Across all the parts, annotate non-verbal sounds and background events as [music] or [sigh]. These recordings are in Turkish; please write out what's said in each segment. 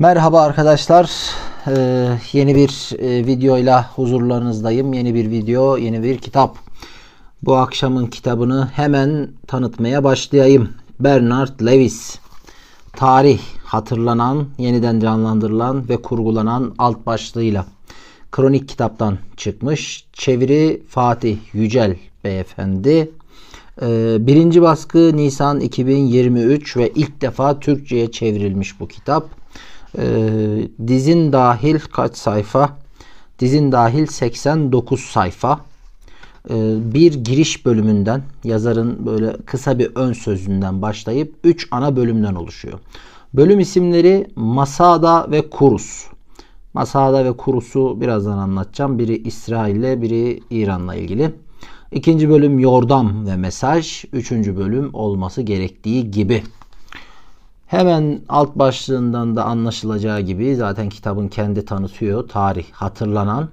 Merhaba arkadaşlar. Ee, yeni bir e, videoyla huzurlarınızdayım. Yeni bir video, yeni bir kitap. Bu akşamın kitabını hemen tanıtmaya başlayayım. Bernard Lewis. Tarih hatırlanan, yeniden canlandırılan ve kurgulanan alt başlığıyla. Kronik kitaptan çıkmış. Çeviri Fatih Yücel Beyefendi. Ee, birinci baskı Nisan 2023 ve ilk defa Türkçe'ye çevrilmiş bu kitap. Ee, dizin dahil kaç sayfa? Dizin dahil 89 sayfa. Ee, bir giriş bölümünden yazarın böyle kısa bir ön sözünden başlayıp 3 ana bölümden oluşuyor. Bölüm isimleri Masada ve Kurus. Masada ve Kurus'u birazdan anlatacağım. Biri İsrail'le biri İran'la ilgili. İkinci bölüm yordam ve mesaj. Üçüncü bölüm olması gerektiği gibi. Hemen alt başlığından da anlaşılacağı gibi zaten kitabın kendi tanıtıyor. Tarih, hatırlanan,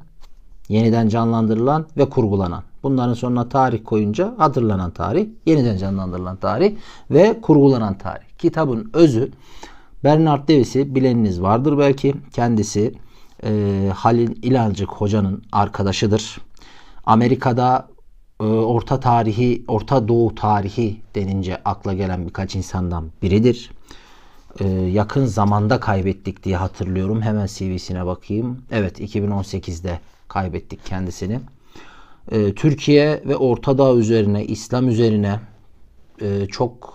yeniden canlandırılan ve kurgulanan. Bunların sonuna tarih koyunca hatırlanan tarih, yeniden canlandırılan tarih ve kurgulanan tarih. Kitabın özü Bernard Lewis'i bileniniz vardır belki. Kendisi e, Halil İlancık hocanın arkadaşıdır. Amerika'da e, Orta tarihi, Orta Doğu tarihi denince akla gelen birkaç insandan biridir e, yakın zamanda kaybettik diye hatırlıyorum. Hemen CV'sine bakayım. Evet 2018'de kaybettik kendisini. E, Türkiye ve Orta Doğu üzerine, İslam üzerine e, çok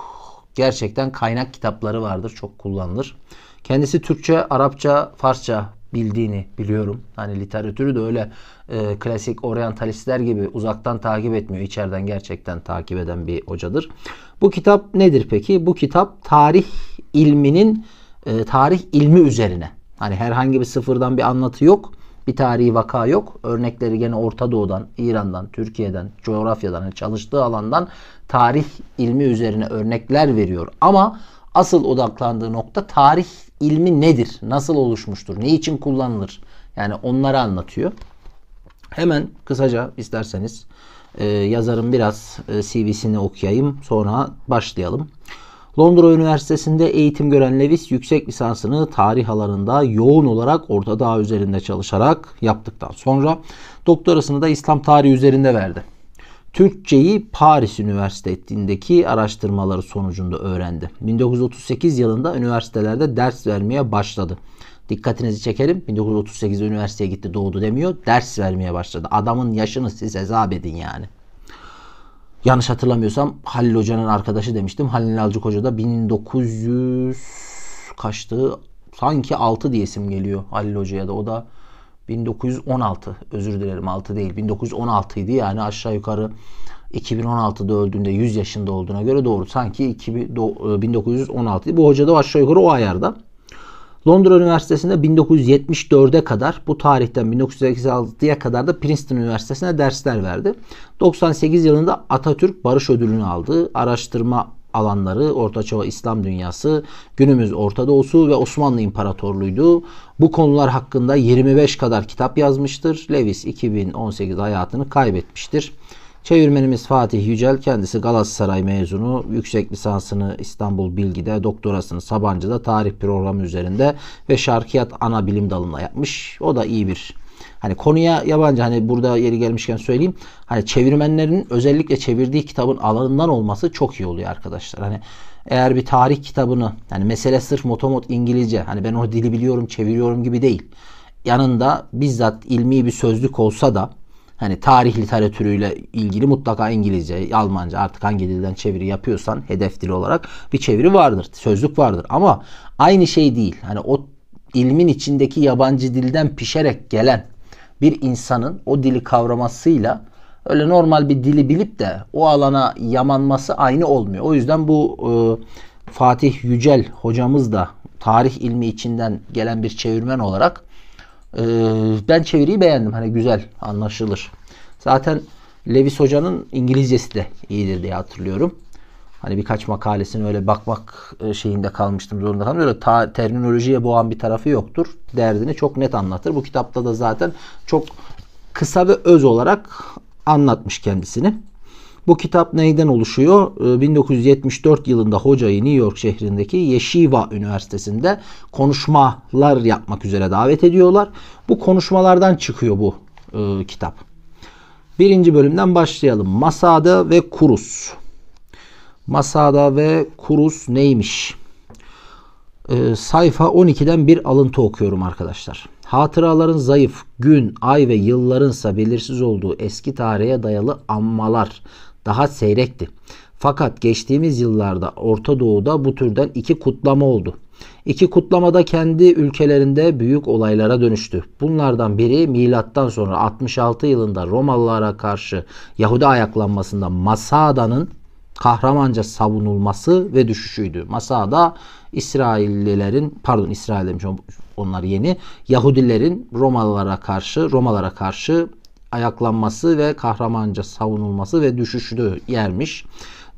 gerçekten kaynak kitapları vardır. Çok kullanılır. Kendisi Türkçe, Arapça, Farsça bildiğini biliyorum. Hani literatürü de öyle e, klasik oryantalistler gibi uzaktan takip etmiyor. İçeriden gerçekten takip eden bir hocadır. Bu kitap nedir peki? Bu kitap tarih ilminin e, tarih ilmi üzerine. Hani herhangi bir sıfırdan bir anlatı yok. Bir tarihi vaka yok. Örnekleri gene Orta Doğu'dan, İran'dan, Türkiye'den, coğrafyadan, hani çalıştığı alandan tarih ilmi üzerine örnekler veriyor. Ama asıl odaklandığı nokta tarih ilmi nedir? Nasıl oluşmuştur? Ne için kullanılır? Yani onları anlatıyor. Hemen kısaca isterseniz e, yazarın biraz e, CV'sini okuyayım. Sonra başlayalım. Londra Üniversitesi'nde eğitim gören Lewis yüksek lisansını tarih alanında yoğun olarak Orta Dağ üzerinde çalışarak yaptıktan sonra doktorasını da İslam tarihi üzerinde verdi. Türkçeyi Paris Üniversitesi'ndeki araştırmaları sonucunda öğrendi. 1938 yılında üniversitelerde ders vermeye başladı. Dikkatinizi çekelim. 1938'de üniversiteye gitti doğdu demiyor. Ders vermeye başladı. Adamın yaşını siz hesap edin yani yanlış hatırlamıyorsam Halil Hoca'nın arkadaşı demiştim. Halil Nalcık Hoca da 1900 kaçtı? Sanki 6 diyesim geliyor Halil Hoca'ya da. O da 1916 özür dilerim 6 değil 1916 idi yani aşağı yukarı 2016'da öldüğünde 100 yaşında olduğuna göre doğru sanki 1916 e, bu hoca da aşağı yukarı o ayarda Londra Üniversitesi'nde 1974'e kadar bu tarihten 1986'ya kadar da Princeton Üniversitesi'ne dersler verdi. 98 yılında Atatürk Barış Ödülünü aldı. Araştırma alanları Ortaçağ İslam dünyası, günümüz Orta Doğusu ve Osmanlı İmparatorluğu'ydu. Bu konular hakkında 25 kadar kitap yazmıştır. Lewis 2018 hayatını kaybetmiştir. Çevirmenimiz Fatih Yücel kendisi Galatasaray mezunu. Yüksek lisansını İstanbul Bilgi'de, doktorasını Sabancı'da tarih programı üzerinde ve şarkiyat ana bilim dalında yapmış. O da iyi bir Hani konuya yabancı hani burada yeri gelmişken söyleyeyim. Hani çevirmenlerin özellikle çevirdiği kitabın alanından olması çok iyi oluyor arkadaşlar. Hani eğer bir tarih kitabını hani mesele sırf motomot İngilizce hani ben o dili biliyorum çeviriyorum gibi değil. Yanında bizzat ilmi bir sözlük olsa da hani tarih literatürüyle ilgili mutlaka İngilizce, Almanca artık hangi dilden çeviri yapıyorsan hedef dil olarak bir çeviri vardır. Sözlük vardır ama aynı şey değil. Hani o ilmin içindeki yabancı dilden pişerek gelen bir insanın o dili kavramasıyla öyle normal bir dili bilip de o alana yamanması aynı olmuyor. O yüzden bu e, Fatih Yücel hocamız da tarih ilmi içinden gelen bir çevirmen olarak ee, ben çeviriyi beğendim. Hani güzel anlaşılır. Zaten Lewis Hoca'nın İngilizcesi de iyidir diye hatırlıyorum. Hani birkaç makalesini öyle bakmak e, şeyinde kalmıştım zorunda kalmıştım. Öyle ta, terminolojiye boğan bir tarafı yoktur. Derdini çok net anlatır. Bu kitapta da zaten çok kısa ve öz olarak anlatmış kendisini. Bu kitap neyden oluşuyor? 1974 ee, yılında hocayı New York şehrindeki Yeshiva Üniversitesi'nde konuşmalar yapmak üzere davet ediyorlar. Bu konuşmalardan çıkıyor bu e, kitap. Birinci bölümden başlayalım. Masada ve Kurus. Masada ve Kurus neymiş? E, sayfa 12'den bir alıntı okuyorum arkadaşlar. Hatıraların zayıf, gün, ay ve yıllarınsa belirsiz olduğu eski tarihe dayalı anmalar, daha seyrekti. Fakat geçtiğimiz yıllarda Orta Doğu'da bu türden iki kutlama oldu. İki kutlamada kendi ülkelerinde büyük olaylara dönüştü. Bunlardan biri milattan sonra 66 yılında Romalılara karşı Yahudi ayaklanmasında Masada'nın kahramanca savunulması ve düşüşüydü. Masada İsraillilerin pardon İsrail demiş onlar yeni Yahudilerin Romalılara karşı Romalara karşı ayaklanması ve kahramanca savunulması ve düşüşünü yermiş.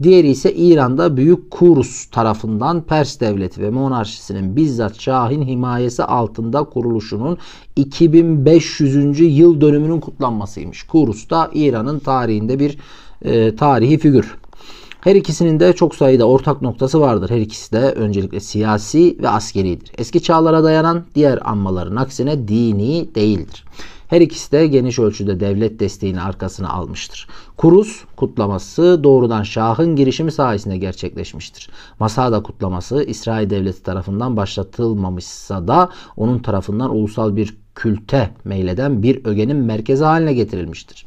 Diğeri ise İran'da Büyük Kurs tarafından Pers devleti ve monarşisinin bizzat Şah'in himayesi altında kuruluşunun 2500. yıl dönümünün kutlanmasıymış. Kurs da İran'ın tarihinde bir e, tarihi figür. Her ikisinin de çok sayıda ortak noktası vardır. Her ikisi de öncelikle siyasi ve askeridir. Eski çağlara dayanan diğer anmaların aksine dini değildir. Her ikisi de geniş ölçüde devlet desteğini arkasına almıştır. Kurus kutlaması doğrudan Şah'ın girişimi sayesinde gerçekleşmiştir. Masada kutlaması İsrail devleti tarafından başlatılmamışsa da onun tarafından ulusal bir külte meyleden bir ögenin merkezi haline getirilmiştir.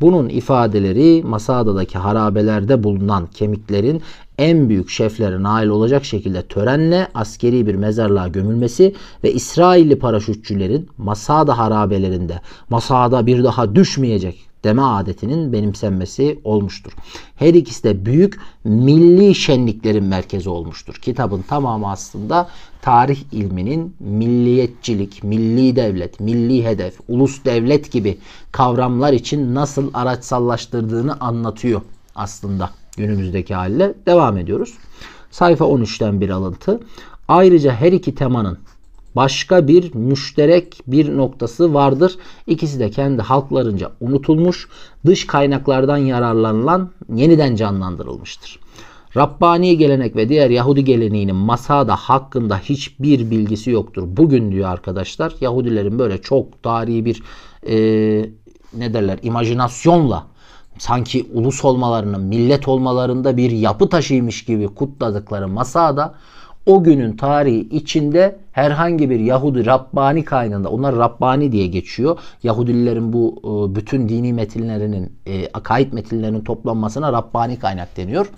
Bunun ifadeleri Masada'daki harabelerde bulunan kemiklerin en büyük şeflere nail olacak şekilde törenle askeri bir mezarlığa gömülmesi ve İsrailli paraşütçülerin Masada harabelerinde Masada bir daha düşmeyecek deme adetinin benimsenmesi olmuştur. Her ikisi de büyük milli şenliklerin merkezi olmuştur. Kitabın tamamı aslında tarih ilminin milliyetçilik, milli devlet, milli hedef, ulus devlet gibi kavramlar için nasıl araçsallaştırdığını anlatıyor aslında günümüzdeki halle devam ediyoruz. Sayfa 13'ten bir alıntı. Ayrıca her iki temanın başka bir müşterek bir noktası vardır. İkisi de kendi halklarınca unutulmuş, dış kaynaklardan yararlanılan yeniden canlandırılmıştır. Rabbani gelenek ve diğer Yahudi geleneğinin masada hakkında hiçbir bilgisi yoktur. Bugün diyor arkadaşlar Yahudilerin böyle çok tarihi bir e, ne derler imajinasyonla sanki ulus olmalarını, millet olmalarında bir yapı taşıymış gibi kutladıkları masada o günün tarihi içinde herhangi bir Yahudi Rabbani kaynında onlar Rabbani diye geçiyor. Yahudilerin bu e, bütün dini metinlerinin e, akaid metinlerinin toplanmasına Rabbani kaynak deniyor.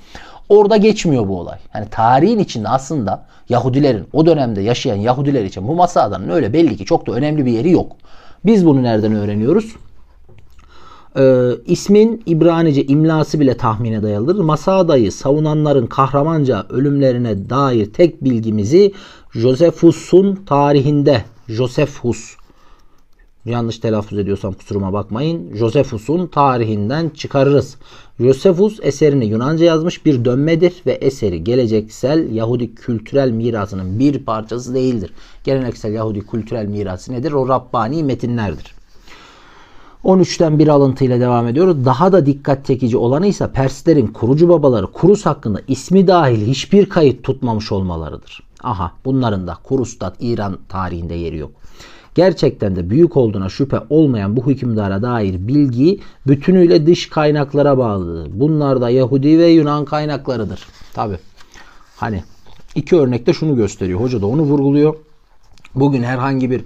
Orada geçmiyor bu olay. Yani tarihin içinde aslında Yahudilerin o dönemde yaşayan Yahudiler için bu masa öyle belli ki çok da önemli bir yeri yok. Biz bunu nereden öğreniyoruz? e, ismin İbranice imlası bile tahmine dayalıdır. Masada'yı savunanların kahramanca ölümlerine dair tek bilgimizi Josephus'un tarihinde Josephus yanlış telaffuz ediyorsam kusuruma bakmayın. Josephus'un tarihinden çıkarırız. Josephus eserini Yunanca yazmış bir dönmedir ve eseri geleceksel Yahudi kültürel mirasının bir parçası değildir. Geleneksel Yahudi kültürel mirası nedir? O Rabbani metinlerdir. 13'ten bir alıntıyla devam ediyoruz. Daha da dikkat çekici olanı ise Perslerin kurucu babaları Kurus hakkında ismi dahil hiçbir kayıt tutmamış olmalarıdır. Aha bunların da Kurustat İran tarihinde yeri yok. Gerçekten de büyük olduğuna şüphe olmayan bu hükümdara dair bilgi bütünüyle dış kaynaklara bağlıdır. Bunlar da Yahudi ve Yunan kaynaklarıdır. Tabi. Hani iki örnekte şunu gösteriyor. Hoca da onu vurguluyor bugün herhangi bir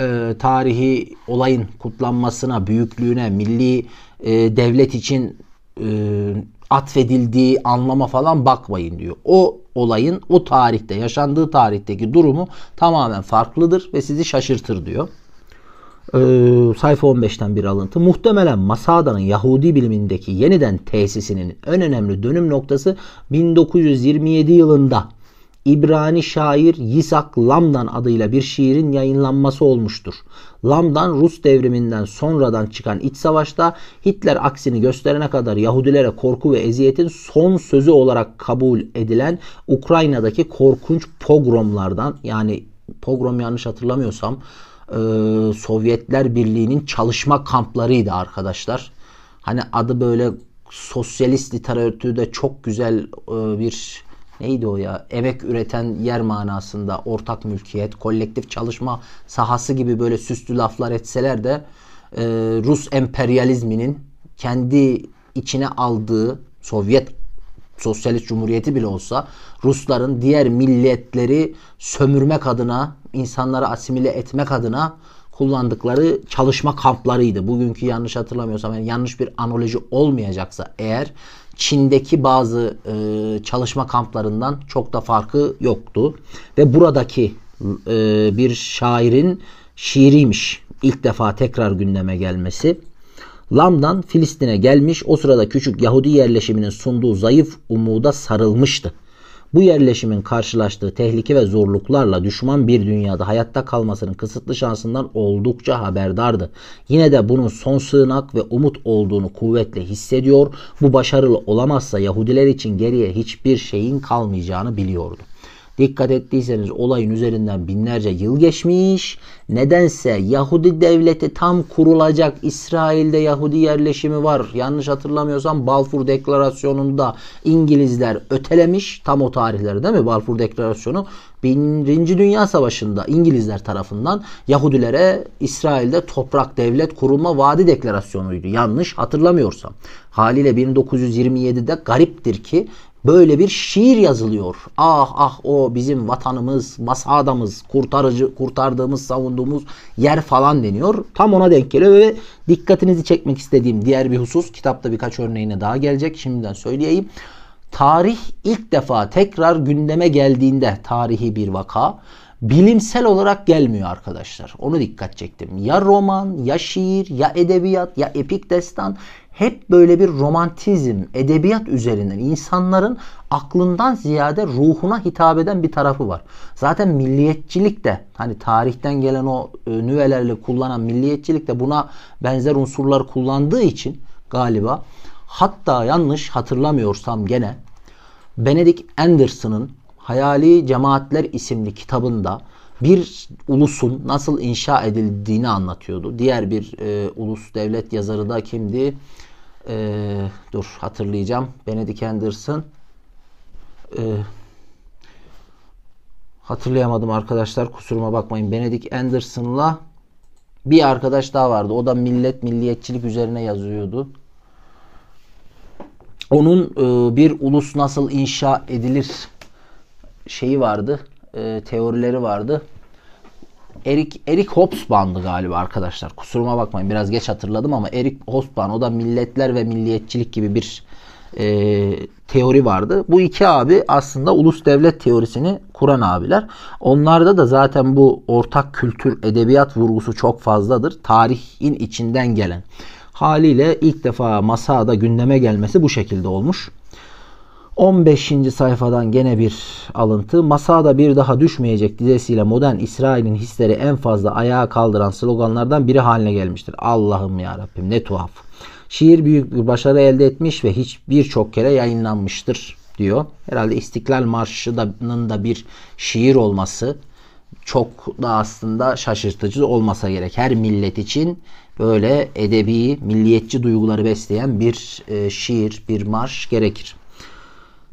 e, tarihi olayın kutlanmasına, büyüklüğüne, milli e, devlet için e, atfedildiği anlama falan bakmayın diyor. O olayın o tarihte yaşandığı tarihteki durumu tamamen farklıdır ve sizi şaşırtır diyor. Ee, sayfa 15'ten bir alıntı. Muhtemelen Masada'nın Yahudi bilimindeki yeniden tesisinin en önemli dönüm noktası 1927 yılında İbrani şair Yisak Lamdan adıyla bir şiirin yayınlanması olmuştur. Lamdan Rus devriminden sonradan çıkan iç savaşta Hitler aksini gösterene kadar Yahudilere korku ve eziyetin son sözü olarak kabul edilen Ukrayna'daki korkunç pogromlardan yani pogrom yanlış hatırlamıyorsam e, Sovyetler Birliği'nin çalışma kamplarıydı arkadaşlar. Hani adı böyle sosyalist literatürde çok güzel e, bir neydi o ya emek üreten yer manasında ortak mülkiyet, kolektif çalışma sahası gibi böyle süslü laflar etseler de e, Rus emperyalizminin kendi içine aldığı Sovyet Sosyalist Cumhuriyeti bile olsa Rusların diğer milletleri sömürmek adına, insanları asimile etmek adına kullandıkları çalışma kamplarıydı. Bugünkü yanlış hatırlamıyorsam yani yanlış bir analoji olmayacaksa eğer Çin'deki bazı e, çalışma kamplarından çok da farkı yoktu. Ve buradaki e, bir şairin şiiriymiş ilk defa tekrar gündeme gelmesi. Lam'dan Filistin'e gelmiş o sırada küçük Yahudi yerleşiminin sunduğu zayıf umuda sarılmıştı. Bu yerleşimin karşılaştığı tehlike ve zorluklarla düşman bir dünyada hayatta kalmasının kısıtlı şansından oldukça haberdardı. Yine de bunun son sığınak ve umut olduğunu kuvvetle hissediyor. Bu başarılı olamazsa Yahudiler için geriye hiçbir şeyin kalmayacağını biliyordu. Dikkat ettiyseniz olayın üzerinden binlerce yıl geçmiş. Nedense Yahudi devleti tam kurulacak İsrail'de Yahudi yerleşimi var. Yanlış hatırlamıyorsam Balfour da İngilizler ötelemiş. Tam o tarihleri değil mi? Balfour Deklarasyonu Birinci Dünya Savaşı'nda İngilizler tarafından Yahudilere İsrail'de toprak devlet kurulma vaadi deklarasyonuydu. Yanlış hatırlamıyorsam. Haliyle 1927'de gariptir ki böyle bir şiir yazılıyor. Ah ah o bizim vatanımız, masadamız, kurtarıcı, kurtardığımız, savunduğumuz yer falan deniyor. Tam ona denk geliyor ve dikkatinizi çekmek istediğim diğer bir husus. Kitapta birkaç örneğine daha gelecek. Şimdiden söyleyeyim. Tarih ilk defa tekrar gündeme geldiğinde tarihi bir vaka bilimsel olarak gelmiyor arkadaşlar. Onu dikkat çektim. Ya roman, ya şiir, ya edebiyat, ya epik destan hep böyle bir romantizm, edebiyat üzerinden insanların aklından ziyade ruhuna hitap eden bir tarafı var. Zaten milliyetçilik de hani tarihten gelen o e, nüvelerle kullanan milliyetçilik de buna benzer unsurlar kullandığı için galiba hatta yanlış hatırlamıyorsam gene Benedict Anderson'ın Hayali Cemaatler isimli kitabında bir ulusun nasıl inşa edildiğini anlatıyordu. Diğer bir e, ulus devlet yazarı da kimdi? ee, dur hatırlayacağım. Benedict Anderson ee, hatırlayamadım arkadaşlar kusuruma bakmayın. Benedict Anderson'la bir arkadaş daha vardı. O da millet milliyetçilik üzerine yazıyordu. Onun e, bir ulus nasıl inşa edilir şeyi vardı. E, teorileri vardı. Eric, Eric Hobsbawm'dı galiba arkadaşlar. Kusuruma bakmayın biraz geç hatırladım ama Eric Hobsbawm o da milletler ve milliyetçilik gibi bir e, teori vardı. Bu iki abi aslında ulus devlet teorisini kuran abiler. Onlarda da zaten bu ortak kültür edebiyat vurgusu çok fazladır. Tarihin içinden gelen. Haliyle ilk defa masada gündeme gelmesi bu şekilde olmuş. 15. sayfadan gene bir alıntı. Masada bir daha düşmeyecek dizesiyle modern İsrail'in hisleri en fazla ayağa kaldıran sloganlardan biri haline gelmiştir. Allah'ım ya Rabbim ne tuhaf. Şiir büyük bir başarı elde etmiş ve hiç birçok kere yayınlanmıştır diyor. Herhalde İstiklal Marşı'nın da bir şiir olması çok da aslında şaşırtıcı olmasa gerek. Her millet için böyle edebi, milliyetçi duyguları besleyen bir e, şiir, bir marş gerekir.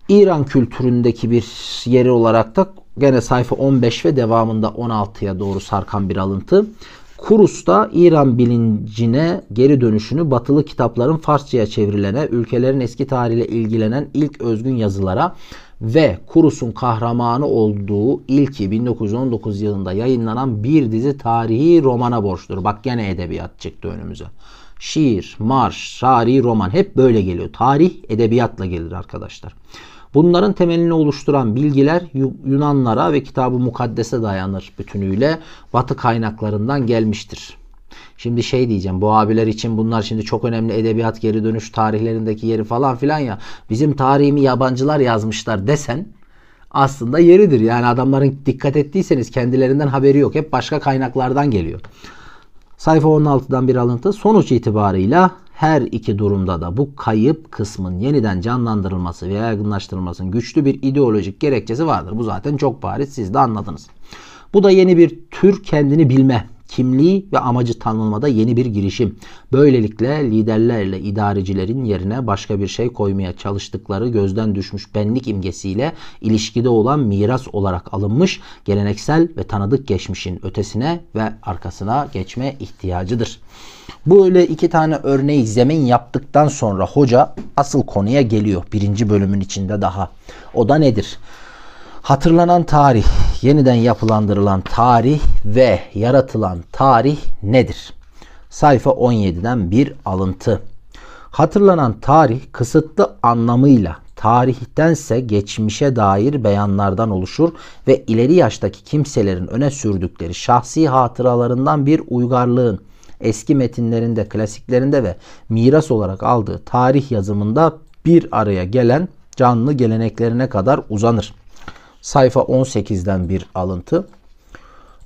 İran kültüründeki bir yeri olarak da gene sayfa 15 ve devamında 16'ya doğru sarkan bir alıntı. Kurus da İran bilincine geri dönüşünü batılı kitapların Farsçaya çevrilene, ülkelerin eski tarihiyle ilgilenen ilk özgün yazılara ve Kurus'un kahramanı olduğu ilki 1919 yılında yayınlanan bir dizi tarihi romana borçludur. Bak gene edebiyat çıktı önümüze. Şiir, marş, tarihi roman hep böyle geliyor. Tarih edebiyatla gelir arkadaşlar. Bunların temelini oluşturan bilgiler Yunanlara ve Kitabı Mukaddes'e dayanır bütünüyle. Batı kaynaklarından gelmiştir. Şimdi şey diyeceğim bu abiler için bunlar şimdi çok önemli edebiyat geri dönüş tarihlerindeki yeri falan filan ya. Bizim tarihimi yabancılar yazmışlar desen aslında yeridir. Yani adamların dikkat ettiyseniz kendilerinden haberi yok. Hep başka kaynaklardan geliyor. Sayfa 16'dan bir alıntı. Sonuç itibarıyla her iki durumda da bu kayıp kısmın yeniden canlandırılması veya yaygınlaştırılmasının güçlü bir ideolojik gerekçesi vardır. Bu zaten çok bariz siz de anladınız. Bu da yeni bir tür kendini bilme kimliği ve amacı tanımlamada yeni bir girişim. Böylelikle liderlerle idarecilerin yerine başka bir şey koymaya çalıştıkları gözden düşmüş benlik imgesiyle ilişkide olan miras olarak alınmış geleneksel ve tanıdık geçmişin ötesine ve arkasına geçme ihtiyacıdır. Bu öyle iki tane örneği zemin yaptıktan sonra hoca asıl konuya geliyor birinci bölümün içinde daha. O da nedir? Hatırlanan tarih yeniden yapılandırılan tarih ve yaratılan tarih nedir? Sayfa 17'den bir alıntı. Hatırlanan tarih kısıtlı anlamıyla tarihtense geçmişe dair beyanlardan oluşur ve ileri yaştaki kimselerin öne sürdükleri şahsi hatıralarından bir uygarlığın eski metinlerinde, klasiklerinde ve miras olarak aldığı tarih yazımında bir araya gelen canlı geleneklerine kadar uzanır. Sayfa 18'den bir alıntı.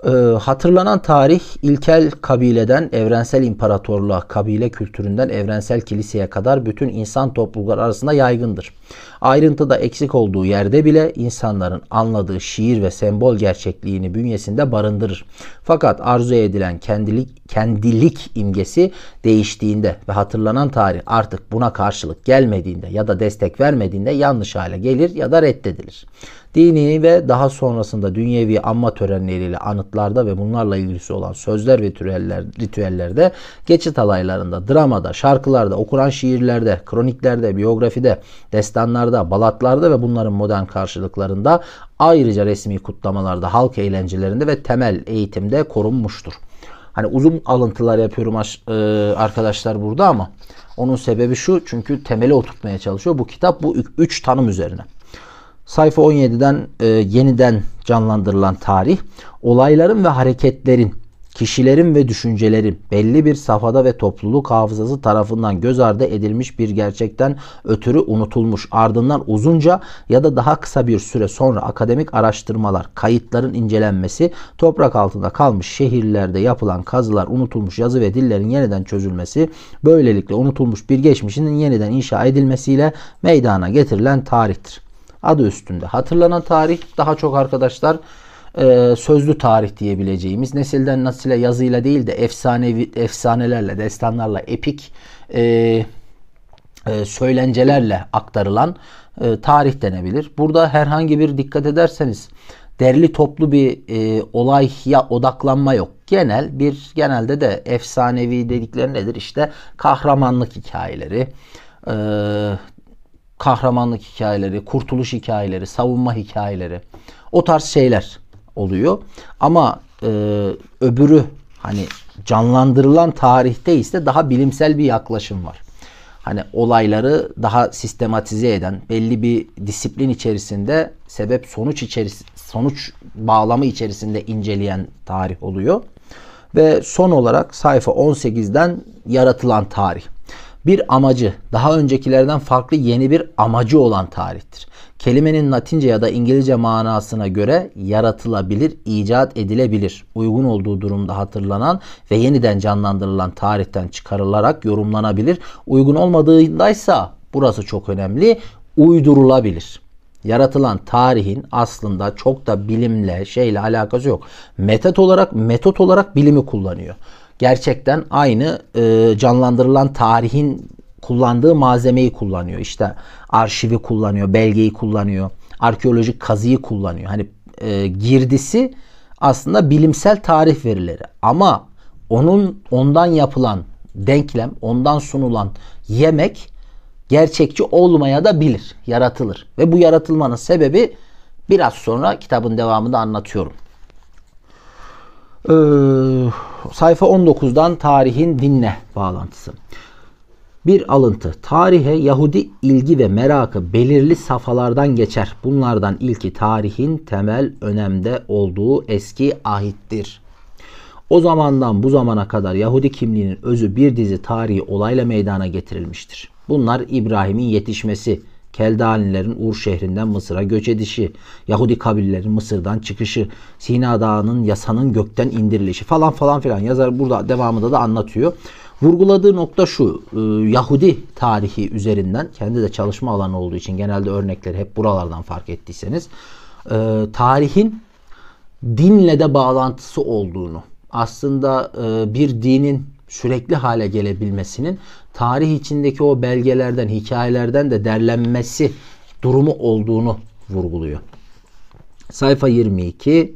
Ee, hatırlanan tarih ilkel kabileden evrensel imparatorluğa, kabile kültüründen evrensel kiliseye kadar bütün insan toplulukları arasında yaygındır. Ayrıntıda eksik olduğu yerde bile insanların anladığı şiir ve sembol gerçekliğini bünyesinde barındırır. Fakat arzu edilen kendilik, kendilik imgesi değiştiğinde ve hatırlanan tarih artık buna karşılık gelmediğinde ya da destek vermediğinde yanlış hale gelir ya da reddedilir dini ve daha sonrasında dünyevi anma törenleriyle anıtlarda ve bunlarla ilgisi olan sözler ve ritüeller, ritüellerde, geçit alaylarında, dramada, şarkılarda, okuran şiirlerde, kroniklerde, biyografide, destanlarda, balatlarda ve bunların modern karşılıklarında ayrıca resmi kutlamalarda, halk eğlencelerinde ve temel eğitimde korunmuştur. Hani uzun alıntılar yapıyorum e, arkadaşlar burada ama onun sebebi şu çünkü temeli oturtmaya çalışıyor bu kitap bu üç tanım üzerine. Sayfa 17'den e, yeniden canlandırılan tarih olayların ve hareketlerin, kişilerin ve düşüncelerin belli bir safhada ve topluluk hafızası tarafından göz ardı edilmiş bir gerçekten ötürü unutulmuş. Ardından uzunca ya da daha kısa bir süre sonra akademik araştırmalar, kayıtların incelenmesi, toprak altında kalmış şehirlerde yapılan kazılar, unutulmuş yazı ve dillerin yeniden çözülmesi, böylelikle unutulmuş bir geçmişinin yeniden inşa edilmesiyle meydana getirilen tarihtir adı üstünde. Hatırlanan tarih daha çok arkadaşlar e, sözlü tarih diyebileceğimiz nesilden nasile yazıyla değil de efsanevi efsanelerle, destanlarla, epik e, e, söylencelerle aktarılan e, tarih denebilir. Burada herhangi bir dikkat ederseniz derli toplu bir e, ya odaklanma yok. Genel bir genelde de efsanevi dedikleri nedir? İşte kahramanlık hikayeleri, e, kahramanlık hikayeleri, kurtuluş hikayeleri, savunma hikayeleri o tarz şeyler oluyor. Ama e, öbürü hani canlandırılan tarihte ise daha bilimsel bir yaklaşım var. Hani olayları daha sistematize eden, belli bir disiplin içerisinde sebep sonuç içeris sonuç bağlamı içerisinde inceleyen tarih oluyor. Ve son olarak sayfa 18'den yaratılan tarih bir amacı, daha öncekilerden farklı yeni bir amacı olan tarihtir. Kelimenin Latince ya da İngilizce manasına göre yaratılabilir, icat edilebilir. Uygun olduğu durumda hatırlanan ve yeniden canlandırılan tarihten çıkarılarak yorumlanabilir. Uygun olmadığındaysa burası çok önemli, uydurulabilir. Yaratılan tarihin aslında çok da bilimle şeyle alakası yok. Metot olarak metot olarak bilimi kullanıyor gerçekten aynı e, canlandırılan tarihin kullandığı malzemeyi kullanıyor. İşte arşivi kullanıyor, belgeyi kullanıyor, arkeolojik kazıyı kullanıyor. Hani e, girdisi aslında bilimsel tarih verileri ama onun ondan yapılan denklem, ondan sunulan yemek gerçekçi olmaya da bilir, yaratılır. Ve bu yaratılmanın sebebi biraz sonra kitabın devamında anlatıyorum. Ee, sayfa 19'dan tarihin dinle bağlantısı. Bir alıntı. Tarihe Yahudi ilgi ve merakı belirli safalardan geçer. Bunlardan ilki tarihin temel önemde olduğu eski ahittir. O zamandan bu zamana kadar Yahudi kimliğinin özü bir dizi tarihi olayla meydana getirilmiştir. Bunlar İbrahim'in yetişmesi, Keldanilerin Ur şehrinden Mısır'a göç edişi, Yahudi kabillerin Mısır'dan çıkışı, Sina Dağı'nın yasanın gökten indirilişi falan falan filan yazar burada devamında da anlatıyor. Vurguladığı nokta şu, e, Yahudi tarihi üzerinden, kendi de çalışma alanı olduğu için genelde örnekleri hep buralardan fark ettiyseniz, e, tarihin dinle de bağlantısı olduğunu, aslında e, bir dinin sürekli hale gelebilmesinin tarih içindeki o belgelerden, hikayelerden de derlenmesi durumu olduğunu vurguluyor. Sayfa 22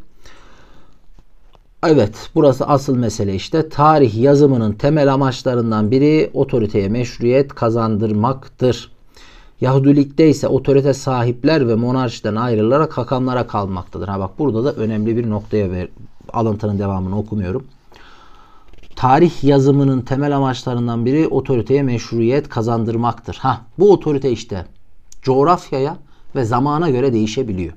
Evet burası asıl mesele işte tarih yazımının temel amaçlarından biri otoriteye meşruiyet kazandırmaktır. Yahudilikte ise otorite sahipler ve monarşiden ayrılarak hakamlara kalmaktadır. Ha bak burada da önemli bir noktaya ver, alıntının devamını okumuyorum tarih yazımının temel amaçlarından biri otoriteye meşruiyet kazandırmaktır. Ha, bu otorite işte coğrafyaya ve zamana göre değişebiliyor.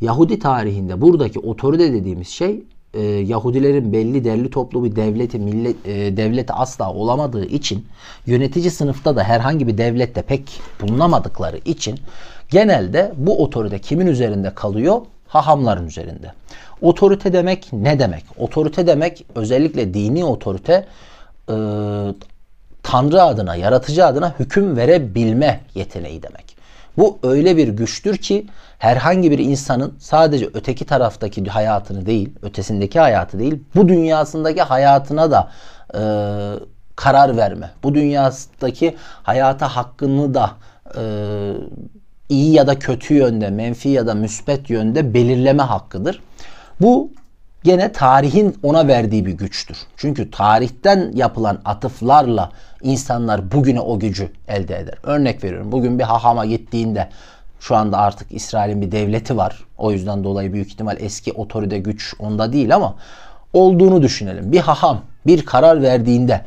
Yahudi tarihinde buradaki otorite dediğimiz şey e, Yahudilerin belli derli toplu bir devleti millet e, devleti asla olamadığı için yönetici sınıfta da herhangi bir devlette pek bulunamadıkları için genelde bu otorite kimin üzerinde kalıyor? Hahamların üzerinde. Otorite demek ne demek? Otorite demek özellikle dini otorite e, Tanrı adına, yaratıcı adına hüküm verebilme yeteneği demek. Bu öyle bir güçtür ki herhangi bir insanın sadece öteki taraftaki hayatını değil, ötesindeki hayatı değil, bu dünyasındaki hayatına da e, karar verme, bu dünyasındaki hayata hakkını da e, iyi ya da kötü yönde, menfi ya da müsbet yönde belirleme hakkıdır. Bu gene tarihin ona verdiği bir güçtür. Çünkü tarihten yapılan atıflarla insanlar bugüne o gücü elde eder. Örnek veriyorum. Bugün bir hahama gittiğinde şu anda artık İsrail'in bir devleti var. O yüzden dolayı büyük ihtimal eski otorite güç onda değil ama olduğunu düşünelim. Bir haham bir karar verdiğinde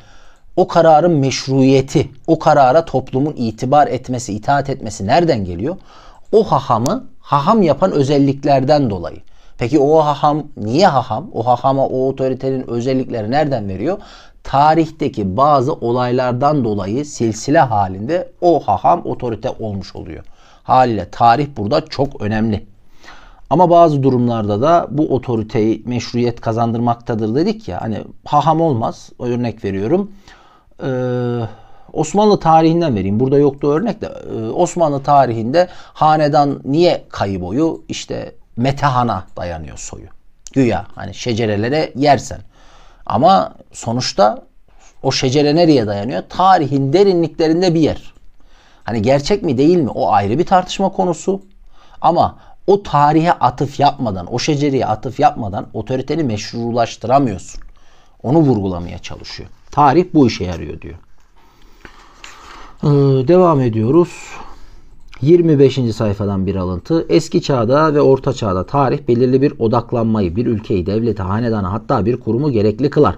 o kararın meşruiyeti, o karara toplumun itibar etmesi, itaat etmesi nereden geliyor? O hahamı haham yapan özelliklerden dolayı. Peki o haham niye haham? O hahama o otoritenin özellikleri nereden veriyor? Tarihteki bazı olaylardan dolayı silsile halinde o haham otorite olmuş oluyor. Haliyle tarih burada çok önemli. Ama bazı durumlarda da bu otoriteyi meşruiyet kazandırmaktadır dedik ya. Hani haham olmaz. Örnek veriyorum. Ee, Osmanlı tarihinden vereyim. Burada yoktu örnek de. Ee, Osmanlı tarihinde hanedan niye kayı boyu? İşte metahana dayanıyor soyu. Güya hani şecerelere yersen. Ama sonuçta o şecere nereye dayanıyor? Tarihin derinliklerinde bir yer. Hani gerçek mi değil mi o ayrı bir tartışma konusu. Ama o tarihe atıf yapmadan, o şecereye atıf yapmadan otoriteni meşrulaştıramıyorsun. Onu vurgulamaya çalışıyor. Tarih bu işe yarıyor diyor. Ee, devam ediyoruz. 25. sayfadan bir alıntı. Eski çağda ve orta çağda tarih belirli bir odaklanmayı, bir ülkeyi, devleti, hanedana hatta bir kurumu gerekli kılar.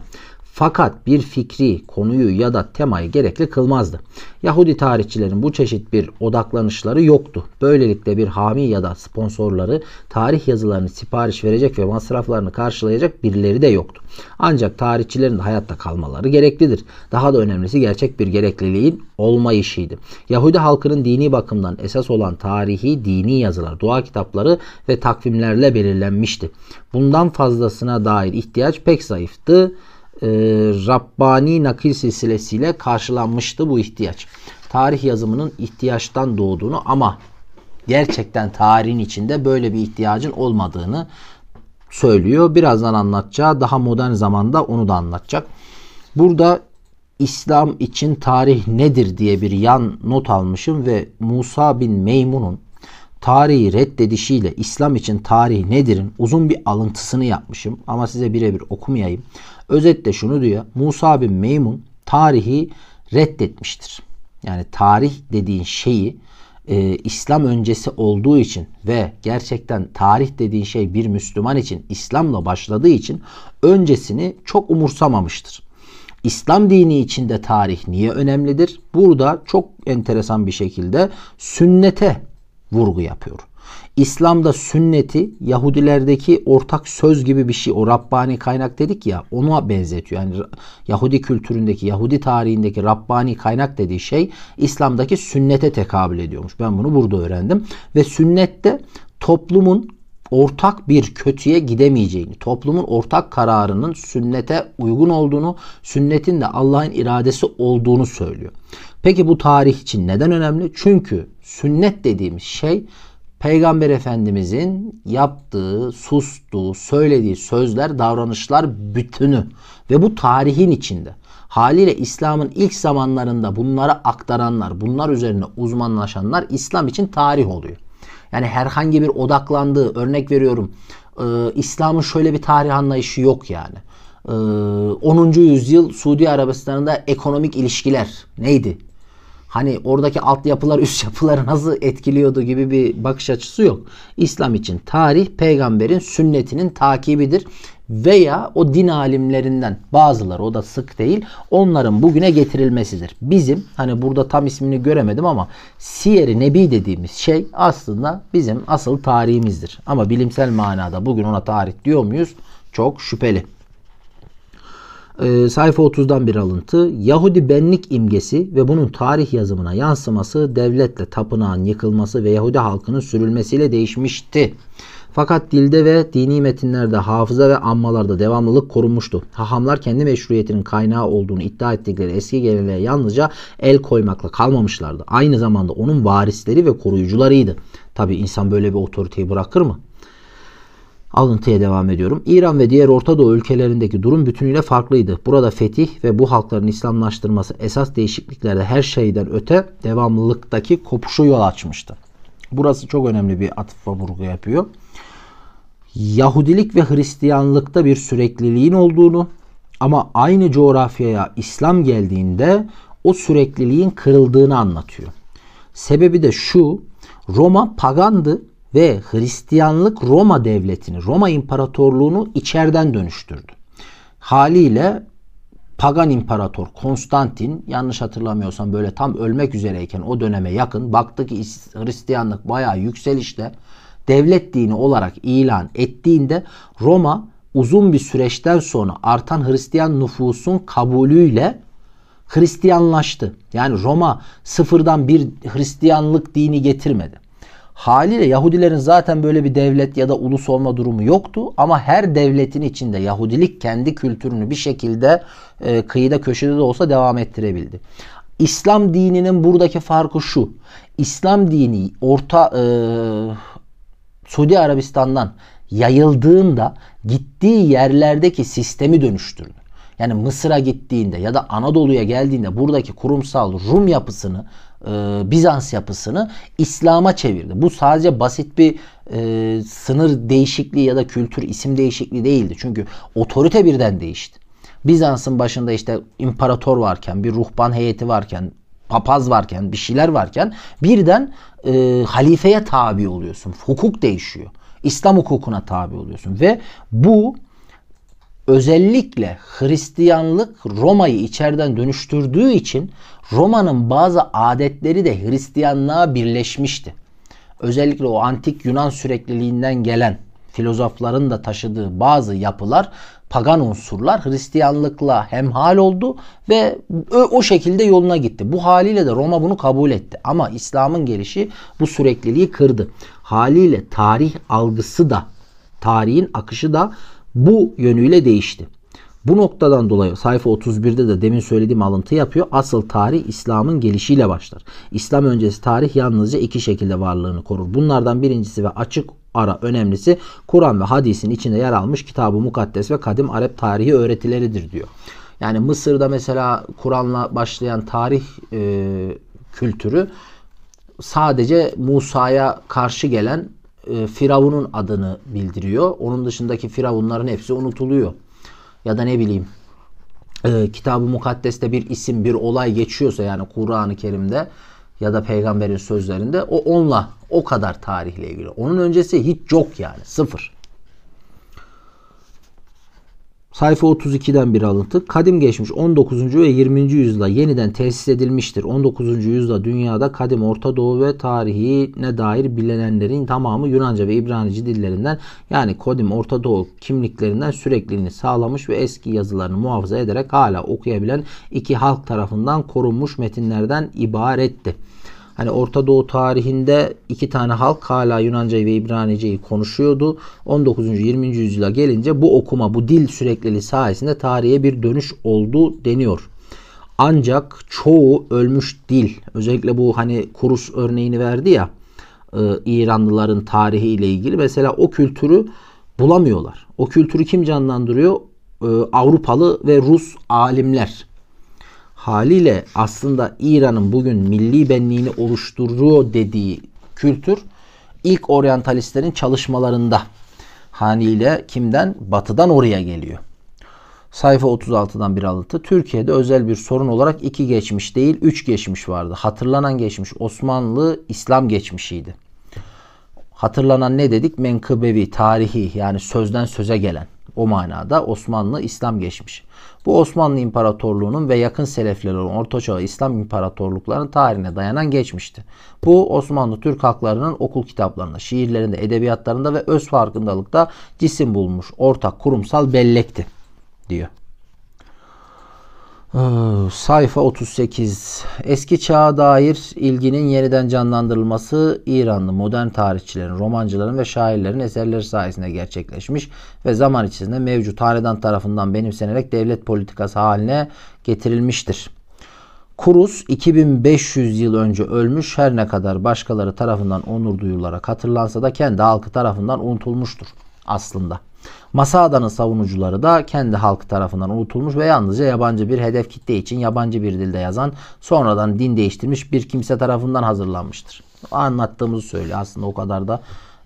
Fakat bir fikri, konuyu ya da temayı gerekli kılmazdı. Yahudi tarihçilerin bu çeşit bir odaklanışları yoktu. Böylelikle bir hami ya da sponsorları tarih yazılarını sipariş verecek ve masraflarını karşılayacak birileri de yoktu. Ancak tarihçilerin hayatta kalmaları gereklidir. Daha da önemlisi gerçek bir gerekliliğin olmayışıydı. Yahudi halkının dini bakımdan esas olan tarihi dini yazılar, dua kitapları ve takvimlerle belirlenmişti. Bundan fazlasına dair ihtiyaç pek zayıftı e, Rabbani nakil silsilesiyle karşılanmıştı bu ihtiyaç. Tarih yazımının ihtiyaçtan doğduğunu ama gerçekten tarihin içinde böyle bir ihtiyacın olmadığını söylüyor. Birazdan anlatacağı daha modern zamanda onu da anlatacak. Burada İslam için tarih nedir diye bir yan not almışım ve Musa bin Meymun'un tarihi reddedişiyle İslam için tarih nedir'in uzun bir alıntısını yapmışım ama size birebir okumayayım. Özetle şunu diyor. Musa bin Meymun tarihi reddetmiştir. Yani tarih dediğin şeyi e, İslam öncesi olduğu için ve gerçekten tarih dediğin şey bir Müslüman için İslam'la başladığı için öncesini çok umursamamıştır. İslam dini içinde tarih niye önemlidir? Burada çok enteresan bir şekilde sünnete vurgu yapıyor. İslam'da sünneti Yahudilerdeki ortak söz gibi bir şey. O Rabbani kaynak dedik ya ona benzetiyor. Yani Yahudi kültüründeki, Yahudi tarihindeki Rabbani kaynak dediği şey İslam'daki sünnete tekabül ediyormuş. Ben bunu burada öğrendim. Ve sünnette toplumun ortak bir kötüye gidemeyeceğini, toplumun ortak kararının sünnete uygun olduğunu, sünnetin de Allah'ın iradesi olduğunu söylüyor. Peki bu tarih için neden önemli? Çünkü sünnet dediğimiz şey Peygamber Efendimizin yaptığı, sustuğu, söylediği sözler, davranışlar bütünü ve bu tarihin içinde. Haliyle İslam'ın ilk zamanlarında bunları aktaranlar, bunlar üzerine uzmanlaşanlar İslam için tarih oluyor. Yani herhangi bir odaklandığı, örnek veriyorum, e, İslam'ın şöyle bir tarih anlayışı yok yani. E, 10. yüzyıl Suudi Arabistan'da ekonomik ilişkiler neydi? hani oradaki alt [laughs] yapılar, üst yapıları nasıl etkiliyordu gibi bir bakış açısı yok. İslam için tarih peygamberin sünnetinin takibidir veya o din alimlerinden bazıları o da sık değil onların bugüne getirilmesidir. Bizim hani burada tam ismini göremedim ama Siyer-i Nebi dediğimiz şey aslında bizim asıl tarihimizdir. Ama bilimsel manada bugün ona tarih diyor muyuz? Çok şüpheli e, sayfa 30'dan bir alıntı. Yahudi benlik imgesi ve bunun tarih yazımına yansıması devletle tapınağın yıkılması ve Yahudi halkının sürülmesiyle değişmişti. Fakat dilde ve dini metinlerde, hafıza ve anmalarda devamlılık korunmuştu. Hahamlar kendi meşruiyetinin kaynağı olduğunu iddia ettikleri eski geleneğe yalnızca el koymakla kalmamışlardı. Aynı zamanda onun varisleri ve koruyucularıydı. Tabi insan böyle bir otoriteyi bırakır mı? Alıntıya devam ediyorum. İran ve diğer Orta Doğu ülkelerindeki durum bütünüyle farklıydı. Burada fetih ve bu halkların İslamlaştırması esas değişikliklerde her şeyden öte devamlılıktaki kopuşu yol açmıştı. Burası çok önemli bir atıf ve vurgu yapıyor. Yahudilik ve Hristiyanlıkta bir sürekliliğin olduğunu ama aynı coğrafyaya İslam geldiğinde o sürekliliğin kırıldığını anlatıyor. Sebebi de şu. Roma pagandı ve Hristiyanlık Roma devletini, Roma İmparatorluğunu içeriden dönüştürdü. Haliyle pagan imparator Konstantin yanlış hatırlamıyorsam böyle tam ölmek üzereyken o döneme yakın baktı ki Hristiyanlık bayağı yükselişte devlet dini olarak ilan ettiğinde Roma uzun bir süreçten sonra artan Hristiyan nüfusun kabulüyle Hristiyanlaştı. Yani Roma sıfırdan bir Hristiyanlık dini getirmedi. Haliyle Yahudilerin zaten böyle bir devlet ya da ulus olma durumu yoktu ama her devletin içinde Yahudilik kendi kültürünü bir şekilde e, kıyıda köşede de olsa devam ettirebildi. İslam dininin buradaki farkı şu. İslam dini orta e, Suudi Arabistan'dan yayıldığında gittiği yerlerdeki sistemi dönüştürdü. Yani Mısır'a gittiğinde ya da Anadolu'ya geldiğinde buradaki kurumsal Rum yapısını e, Bizans yapısını İslam'a çevirdi. Bu sadece basit bir e, sınır değişikliği ya da kültür isim değişikliği değildi. Çünkü otorite birden değişti. Bizans'ın başında işte imparator varken, bir ruhban heyeti varken, papaz varken, bir şeyler varken birden e, halifeye tabi oluyorsun. Hukuk değişiyor. İslam hukukuna tabi oluyorsun ve bu özellikle Hristiyanlık Roma'yı içeriden dönüştürdüğü için Roma'nın bazı adetleri de Hristiyanlığa birleşmişti. Özellikle o antik Yunan sürekliliğinden gelen filozofların da taşıdığı bazı yapılar, pagan unsurlar Hristiyanlıkla hemhal oldu ve o şekilde yoluna gitti. Bu haliyle de Roma bunu kabul etti. Ama İslam'ın gelişi bu sürekliliği kırdı. Haliyle tarih algısı da, tarihin akışı da bu yönüyle değişti. Bu noktadan dolayı sayfa 31'de de demin söylediğim alıntı yapıyor. Asıl tarih İslam'ın gelişiyle başlar. İslam öncesi tarih yalnızca iki şekilde varlığını korur. Bunlardan birincisi ve açık ara önemlisi Kur'an ve hadisin içinde yer almış kitabı mukaddes ve kadim Arap tarihi öğretileridir diyor. Yani Mısır'da mesela Kur'an'la başlayan tarih e, kültürü sadece Musa'ya karşı gelen e, Firavun'un adını bildiriyor. Onun dışındaki Firavunların hepsi unutuluyor. Ya da ne bileyim e, Kitab-ı Mukaddes'te bir isim, bir olay geçiyorsa yani Kur'an-ı Kerim'de ya da peygamberin sözlerinde o onunla o kadar tarihle ilgili. Onun öncesi hiç yok yani sıfır. Sayfa 32'den bir alıntı. Kadim geçmiş 19. ve 20. yüzyılda yeniden tesis edilmiştir. 19. yüzyılda dünyada kadim Orta Doğu ve tarihine dair bilinenlerin tamamı Yunanca ve İbranici dillerinden yani kadim Orta Doğu kimliklerinden sürekliliğini sağlamış ve eski yazılarını muhafaza ederek hala okuyabilen iki halk tarafından korunmuş metinlerden ibaretti. Hani Orta Doğu tarihinde iki tane halk hala Yunancayı ve İbraniceyi konuşuyordu. 19. 20. yüzyıla gelince bu okuma, bu dil sürekliliği sayesinde tarihe bir dönüş oldu deniyor. Ancak çoğu ölmüş dil, özellikle bu hani Kurus örneğini verdi ya, e, İranlıların tarihi ile ilgili mesela o kültürü bulamıyorlar. O kültürü kim canlandırıyor? E, Avrupalı ve Rus alimler haliyle aslında İran'ın bugün milli benliğini oluşturuyor dediği kültür ilk oryantalistlerin çalışmalarında haliyle kimden? Batıdan oraya geliyor. Sayfa 36'dan bir alıntı. Türkiye'de özel bir sorun olarak iki geçmiş değil üç geçmiş vardı. Hatırlanan geçmiş Osmanlı İslam geçmişiydi. Hatırlanan ne dedik? Menkıbevi, tarihi yani sözden söze gelen. O manada Osmanlı İslam geçmiş. Bu Osmanlı İmparatorluğu'nun ve yakın selefleri olan Ortaçağ İslam İmparatorluklarının tarihine dayanan geçmişti. Bu Osmanlı Türk halklarının okul kitaplarında, şiirlerinde, edebiyatlarında ve öz farkındalıkta cisim bulmuş ortak kurumsal bellekti diyor. Ee, sayfa 38. Eski çağa dair ilginin yeniden canlandırılması İranlı modern tarihçilerin, romancıların ve şairlerin eserleri sayesinde gerçekleşmiş ve zaman içerisinde mevcut hanedan tarafından benimsenerek devlet politikası haline getirilmiştir. Kurus 2500 yıl önce ölmüş her ne kadar başkaları tarafından onur duyularak hatırlansa da kendi halkı tarafından unutulmuştur aslında. Masada'nın savunucuları da kendi halkı tarafından unutulmuş ve yalnızca yabancı bir hedef kitle için yabancı bir dilde yazan sonradan din değiştirmiş bir kimse tarafından hazırlanmıştır. Anlattığımızı söylüyor. Aslında o kadar da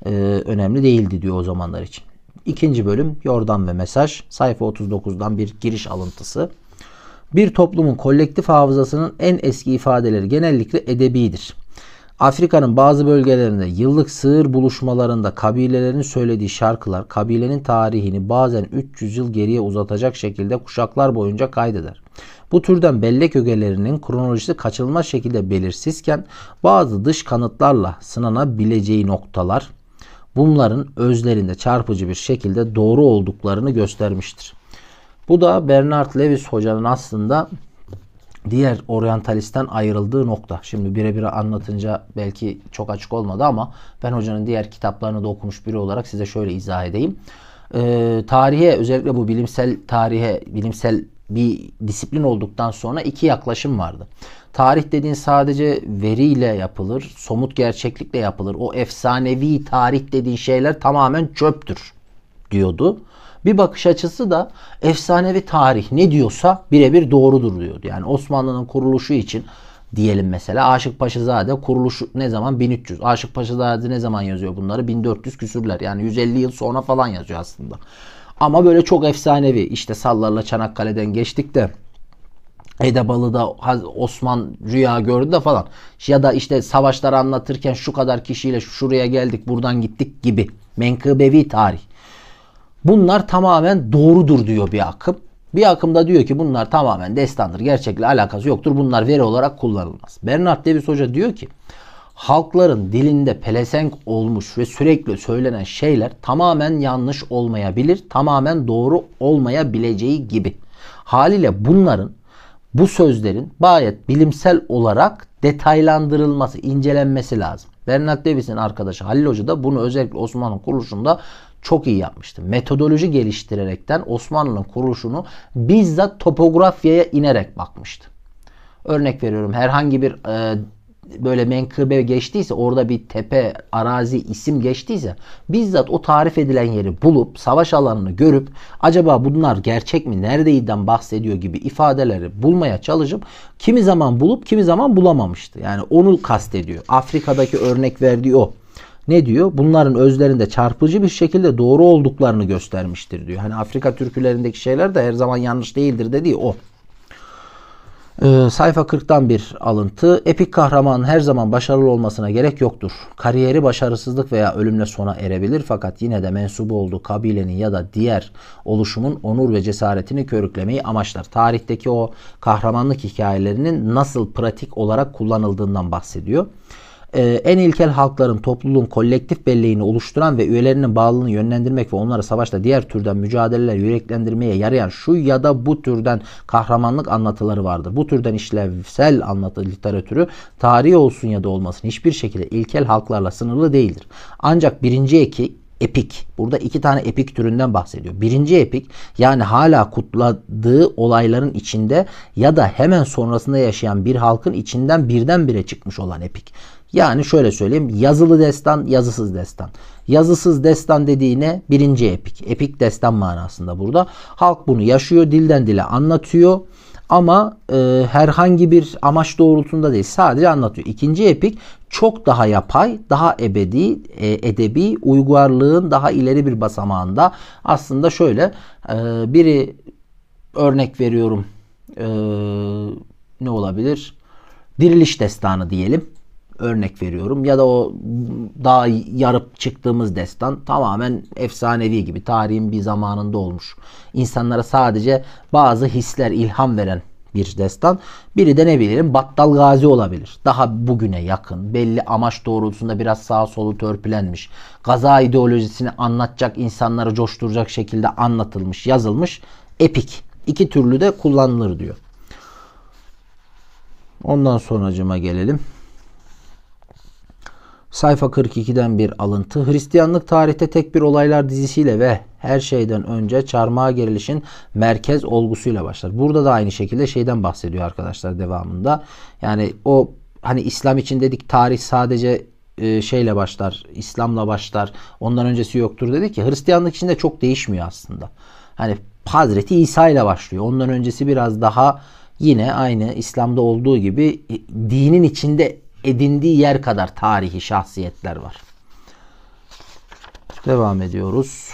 e, önemli değildi diyor o zamanlar için. İkinci bölüm Yordan ve Mesaj sayfa 39'dan bir giriş alıntısı. Bir toplumun kolektif hafızasının en eski ifadeleri genellikle edebidir. Afrika'nın bazı bölgelerinde yıllık sığır buluşmalarında kabilelerin söylediği şarkılar kabilenin tarihini bazen 300 yıl geriye uzatacak şekilde kuşaklar boyunca kaydeder. Bu türden bellek ögelerinin kronolojisi kaçınılmaz şekilde belirsizken bazı dış kanıtlarla sınanabileceği noktalar bunların özlerinde çarpıcı bir şekilde doğru olduklarını göstermiştir. Bu da Bernard Lewis hocanın aslında diğer oryantalisten ayrıldığı nokta. Şimdi birebir anlatınca belki çok açık olmadı ama ben hocanın diğer kitaplarını da okumuş biri olarak size şöyle izah edeyim. Ee, tarihe özellikle bu bilimsel tarihe bilimsel bir disiplin olduktan sonra iki yaklaşım vardı. Tarih dediğin sadece veriyle yapılır, somut gerçeklikle yapılır. O efsanevi tarih dediğin şeyler tamamen çöptür diyordu. Bir bakış açısı da efsanevi tarih ne diyorsa birebir doğrudur diyordu Yani Osmanlı'nın kuruluşu için diyelim mesela Aşık Paşazade kuruluşu ne zaman 1300. Aşık Paşazade ne zaman yazıyor bunları? 1400 küsürler. Yani 150 yıl sonra falan yazıyor aslında. Ama böyle çok efsanevi işte Sallar'la Çanakkale'den geçtik de Edebalı'da Osman rüya gördü de falan. Ya da işte savaşları anlatırken şu kadar kişiyle şuraya geldik buradan gittik gibi. Menkıbevi tarih. Bunlar tamamen doğrudur diyor bir akım. Bir akımda diyor ki bunlar tamamen destandır. Gerçekle alakası yoktur. Bunlar veri olarak kullanılmaz. Bernard Davis Hoca diyor ki halkların dilinde pelesenk olmuş ve sürekli söylenen şeyler tamamen yanlış olmayabilir, tamamen doğru olmayabileceği gibi. Haliyle bunların bu sözlerin gayet bilimsel olarak detaylandırılması, incelenmesi lazım. Bernard Davis'in arkadaşı Halil Hoca da bunu özellikle Osmanlı kuruluşunda çok iyi yapmıştı. Metodoloji geliştirerekten Osmanlı'nın kuruluşunu bizzat topografyaya inerek bakmıştı. Örnek veriyorum herhangi bir e, böyle menkıbe geçtiyse orada bir tepe, arazi, isim geçtiyse bizzat o tarif edilen yeri bulup savaş alanını görüp acaba bunlar gerçek mi, neredeyden bahsediyor gibi ifadeleri bulmaya çalışıp kimi zaman bulup kimi zaman bulamamıştı. Yani onu kastediyor. Afrika'daki örnek verdiği o ne diyor? Bunların özlerinde çarpıcı bir şekilde doğru olduklarını göstermiştir diyor. Hani Afrika türkülerindeki şeyler de her zaman yanlış değildir dediği o. Ee, sayfa 40'tan bir alıntı. Epik kahramanın her zaman başarılı olmasına gerek yoktur. Kariyeri başarısızlık veya ölümle sona erebilir fakat yine de mensubu olduğu kabilenin ya da diğer oluşumun onur ve cesaretini körüklemeyi amaçlar. Tarihteki o kahramanlık hikayelerinin nasıl pratik olarak kullanıldığından bahsediyor. Ee, en ilkel halkların topluluğun kolektif belleğini oluşturan ve üyelerinin bağlılığını yönlendirmek ve onları savaşta diğer türden mücadeleler yüreklendirmeye yarayan şu ya da bu türden kahramanlık anlatıları vardır. Bu türden işlevsel anlatı literatürü tarihi olsun ya da olmasın hiçbir şekilde ilkel halklarla sınırlı değildir. Ancak birinci eki epik. Burada iki tane epik türünden bahsediyor. Birinci epik yani hala kutladığı olayların içinde ya da hemen sonrasında yaşayan bir halkın içinden birdenbire çıkmış olan epik. Yani şöyle söyleyeyim yazılı destan yazısız destan. Yazısız destan dediğine birinci epik. Epik destan manasında burada. Halk bunu yaşıyor dilden dile anlatıyor ama e, herhangi bir amaç doğrultusunda değil sadece anlatıyor. İkinci epik çok daha yapay, daha ebedi, e, edebi, uygarlığın daha ileri bir basamağında aslında şöyle e, biri örnek veriyorum e, ne olabilir? Diriliş destanı diyelim örnek veriyorum ya da o daha yarıp çıktığımız destan tamamen efsanevi gibi tarihin bir zamanında olmuş. İnsanlara sadece bazı hisler ilham veren bir destan. Biri de ne bileyim Battal Gazi olabilir. Daha bugüne yakın. Belli amaç doğrultusunda biraz sağ solu törpülenmiş. Gaza ideolojisini anlatacak, insanları coşturacak şekilde anlatılmış, yazılmış. Epik. İki türlü de kullanılır diyor. Ondan sonracıma gelelim. Sayfa 42'den bir alıntı. Hristiyanlık tarihte tek bir olaylar dizisiyle ve her şeyden önce çarmıha gerilişin merkez olgusuyla başlar. Burada da aynı şekilde şeyden bahsediyor arkadaşlar devamında. Yani o hani İslam için dedik tarih sadece e, şeyle başlar, İslam'la başlar, ondan öncesi yoktur dedik ya. Hristiyanlık içinde çok değişmiyor aslında. Hani Hazreti İsa ile başlıyor. Ondan öncesi biraz daha yine aynı İslam'da olduğu gibi e, dinin içinde edindiği yer kadar tarihi şahsiyetler var. Devam ediyoruz.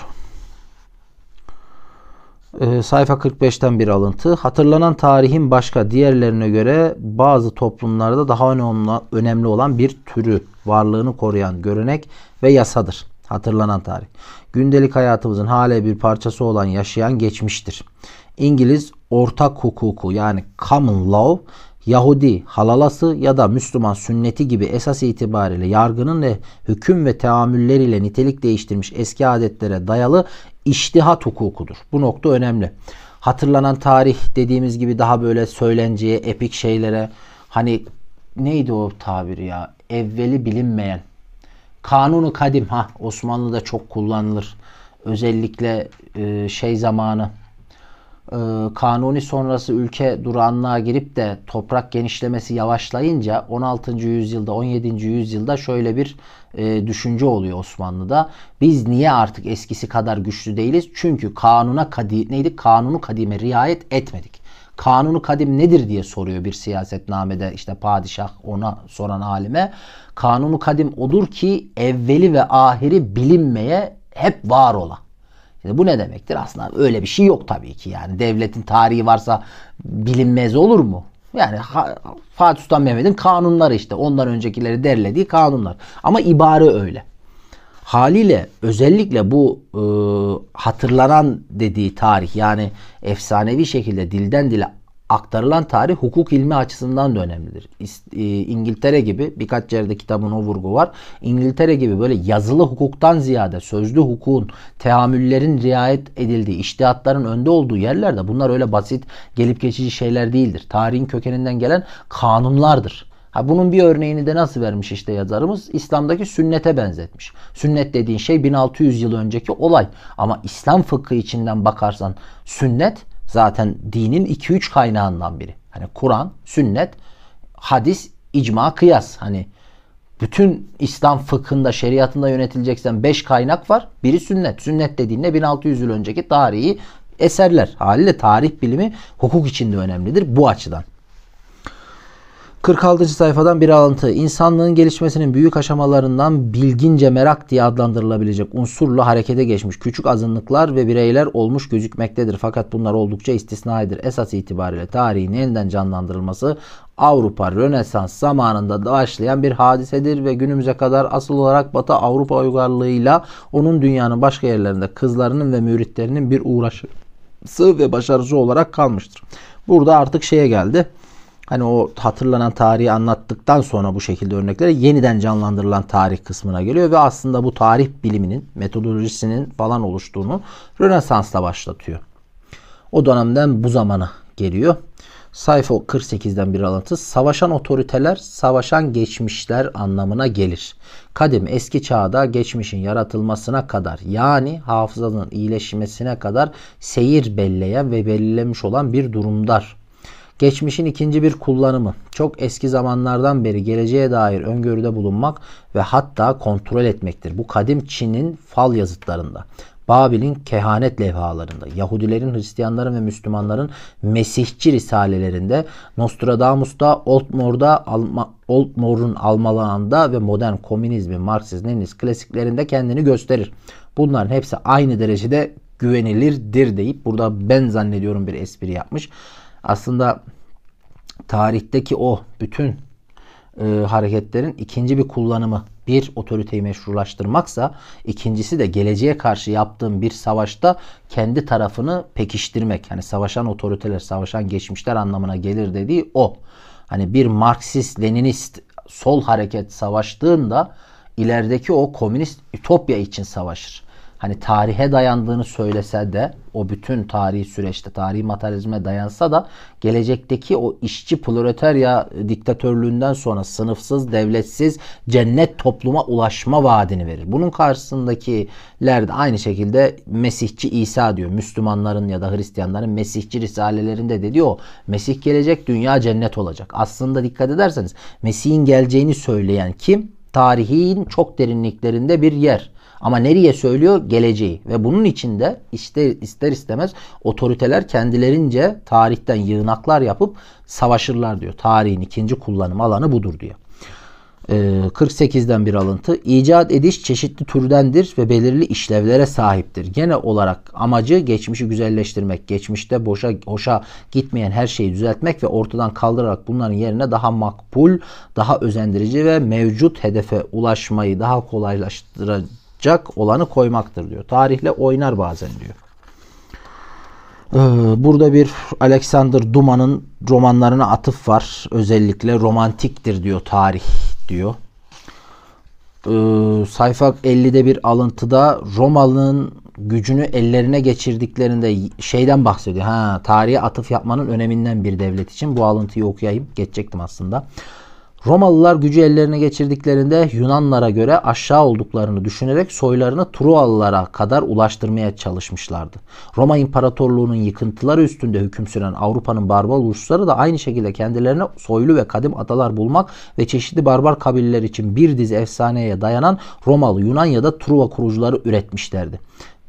Ee, sayfa 45'ten bir alıntı. Hatırlanan tarihin başka diğerlerine göre bazı toplumlarda daha önemli olan bir türü, varlığını koruyan görünek ve yasadır. Hatırlanan tarih. Gündelik hayatımızın hale bir parçası olan yaşayan geçmiştir. İngiliz ortak hukuku yani common law Yahudi halalası ya da Müslüman sünneti gibi esas itibariyle yargının ve hüküm ve teamülleriyle nitelik değiştirmiş eski adetlere dayalı iştihat hukukudur. Bu nokta önemli. Hatırlanan tarih dediğimiz gibi daha böyle söylenceye, epik şeylere hani neydi o tabir ya? Evveli bilinmeyen. Kanunu kadim ha Osmanlı'da çok kullanılır. Özellikle e, şey zamanı e, kanuni sonrası ülke duranlığa girip de toprak genişlemesi yavaşlayınca 16. yüzyılda 17. yüzyılda şöyle bir e, düşünce oluyor Osmanlı'da. Biz niye artık eskisi kadar güçlü değiliz? Çünkü kanuna kadi neydi? Kanunu kadime riayet etmedik. Kanunu kadim nedir diye soruyor bir siyasetnamede işte padişah ona soran alime. Kanunu kadim odur ki evveli ve ahiri bilinmeye hep var ola. Şimdi bu ne demektir? Aslında öyle bir şey yok tabii ki. Yani devletin tarihi varsa bilinmez olur mu? Yani Fatih Sultan Mehmet'in kanunları işte. Ondan öncekileri derlediği kanunlar. Ama ibare öyle. Haliyle özellikle bu e, hatırlanan dediği tarih yani efsanevi şekilde dilden dile aktarılan tarih hukuk ilmi açısından da önemlidir. E, İngiltere gibi birkaç yerde kitabın o vurgu var. İngiltere gibi böyle yazılı hukuktan ziyade sözlü hukukun, teamüllerin riayet edildiği, iştihatların önde olduğu yerlerde bunlar öyle basit gelip geçici şeyler değildir. Tarihin kökeninden gelen kanunlardır. Ha bunun bir örneğini de nasıl vermiş işte yazarımız? İslam'daki sünnete benzetmiş. Sünnet dediğin şey 1600 yıl önceki olay. Ama İslam fıkhı içinden bakarsan sünnet Zaten dinin 2-3 kaynağından biri. Hani Kur'an, sünnet, hadis, icma, kıyas. Hani bütün İslam fıkhında, şeriatında yönetileceksen 5 kaynak var. Biri sünnet. Sünnet dediğinde 1600 yıl önceki tarihi eserler. Haliyle tarih bilimi hukuk için de önemlidir bu açıdan. 46. sayfadan bir alıntı. İnsanlığın gelişmesinin büyük aşamalarından bilgince merak diye adlandırılabilecek unsurla harekete geçmiş küçük azınlıklar ve bireyler olmuş gözükmektedir. Fakat bunlar oldukça istisnaidir. Esas itibariyle tarihin yeniden canlandırılması Avrupa Rönesans zamanında da başlayan bir hadisedir ve günümüze kadar asıl olarak Batı Avrupa uygarlığıyla onun dünyanın başka yerlerinde kızlarının ve müritlerinin bir uğraşısı ve başarısı olarak kalmıştır. Burada artık şeye geldi Hani o hatırlanan tarihi anlattıktan sonra bu şekilde örneklere yeniden canlandırılan tarih kısmına geliyor ve aslında bu tarih biliminin metodolojisinin falan oluştuğunu Rönesans'la başlatıyor. O dönemden bu zamana geliyor. Sayfa 48'den bir alıntı. Savaşan otoriteler, savaşan geçmişler anlamına gelir. Kadim eski çağda geçmişin yaratılmasına kadar yani hafızanın iyileşmesine kadar seyir belleyen ve belirlemiş olan bir durumdar Geçmişin ikinci bir kullanımı. Çok eski zamanlardan beri geleceğe dair öngörüde bulunmak ve hatta kontrol etmektir. Bu kadim Çin'in fal yazıtlarında. Babil'in kehanet levhalarında, Yahudilerin, Hristiyanların ve Müslümanların Mesihçi risalelerinde, Nostradamus'ta, Altmore'da, Alma, Altmore'un Almalağında ve modern komünizmi, Marksizm, Leninist klasiklerinde kendini gösterir. Bunların hepsi aynı derecede güvenilirdir deyip burada ben zannediyorum bir espri yapmış. Aslında tarihteki o bütün e, hareketlerin ikinci bir kullanımı bir otoriteyi meşrulaştırmaksa ikincisi de geleceğe karşı yaptığım bir savaşta kendi tarafını pekiştirmek. Yani savaşan otoriteler, savaşan geçmişler anlamına gelir dediği o. Hani bir Marksist, Leninist sol hareket savaştığında ilerideki o komünist ütopya için savaşır hani tarihe dayandığını söylese de o bütün tarihi süreçte tarihi materyalizme dayansa da gelecekteki o işçi proletarya diktatörlüğünden sonra sınıfsız, devletsiz, cennet topluma ulaşma vaadini verir. Bunun karşısındakiler de aynı şekilde Mesihçi İsa diyor. Müslümanların ya da Hristiyanların Mesihçi risalelerinde de diyor Mesih gelecek dünya cennet olacak. Aslında dikkat ederseniz Mesih'in geleceğini söyleyen kim? Tarihin çok derinliklerinde bir yer. Ama nereye söylüyor? Geleceği. Ve bunun içinde işte ister istemez otoriteler kendilerince tarihten yığınaklar yapıp savaşırlar diyor. Tarihin ikinci kullanım alanı budur diyor. 48'den ee, bir alıntı. İcat ediş çeşitli türdendir ve belirli işlevlere sahiptir. Gene olarak amacı geçmişi güzelleştirmek, geçmişte boşa hoşa gitmeyen her şeyi düzeltmek ve ortadan kaldırarak bunların yerine daha makbul, daha özendirici ve mevcut hedefe ulaşmayı daha kolaylaştıracak cak olanı koymaktır diyor. Tarihle oynar bazen diyor. Ee, burada bir Alexander Duman'ın romanlarına atıf var. Özellikle romantiktir diyor tarih diyor. Ee, sayfa 50'de bir alıntıda Romalı'nın gücünü ellerine geçirdiklerinde şeyden bahsediyor. Ha, tarihe atıf yapmanın öneminden bir devlet için. Bu alıntıyı okuyayım. Geçecektim aslında. Romalılar gücü ellerine geçirdiklerinde Yunanlara göre aşağı olduklarını düşünerek soylarını Truvalılara kadar ulaştırmaya çalışmışlardı. Roma İmparatorluğu'nun yıkıntıları üstünde hüküm süren Avrupa'nın barbar ulusları da aynı şekilde kendilerine soylu ve kadim atalar bulmak ve çeşitli barbar kabileler için bir dizi efsaneye dayanan Romalı Yunan ya da Truva kurucuları üretmişlerdi.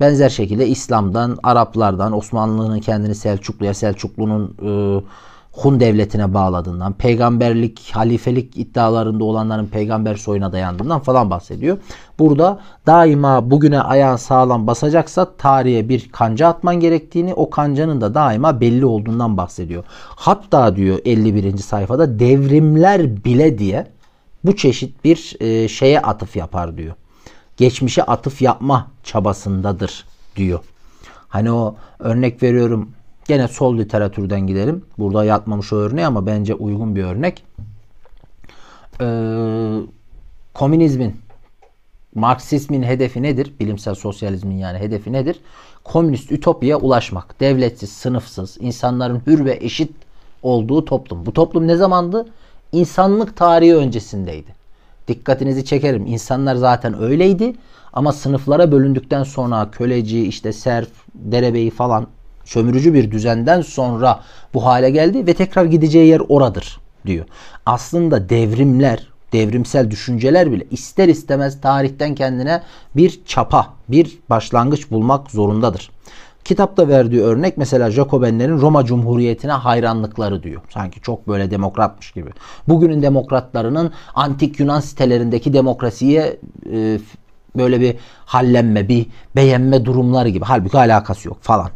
Benzer şekilde İslam'dan, Araplardan, Osmanlı'nın kendini Selçuklu'ya, Selçuklu'nun... E, Hun devletine bağladığından, peygamberlik, halifelik iddialarında olanların peygamber soyuna dayandığından falan bahsediyor. Burada daima bugüne ayağın sağlam basacaksa tarihe bir kanca atman gerektiğini, o kancanın da daima belli olduğundan bahsediyor. Hatta diyor 51. sayfada devrimler bile diye bu çeşit bir e, şeye atıf yapar diyor. Geçmişe atıf yapma çabasındadır diyor. Hani o örnek veriyorum Gene sol literatürden gidelim. Burada yatmamış o örneği ama bence uygun bir örnek. Ee, komünizmin, Marksizmin hedefi nedir? Bilimsel sosyalizmin yani hedefi nedir? Komünist ütopya ulaşmak. Devletsiz, sınıfsız, insanların hür ve eşit olduğu toplum. Bu toplum ne zamandı? İnsanlık tarihi öncesindeydi. Dikkatinizi çekerim. İnsanlar zaten öyleydi ama sınıflara bölündükten sonra köleci, işte serf, derebeyi falan sömürücü bir düzenden sonra bu hale geldi ve tekrar gideceği yer oradır diyor. Aslında devrimler, devrimsel düşünceler bile ister istemez tarihten kendine bir çapa, bir başlangıç bulmak zorundadır. Kitapta verdiği örnek mesela Jacobenlerin Roma Cumhuriyeti'ne hayranlıkları diyor. Sanki çok böyle demokratmış gibi. Bugünün demokratlarının antik Yunan sitelerindeki demokrasiye e, böyle bir hallenme, bir beğenme durumları gibi. Halbuki alakası yok falan.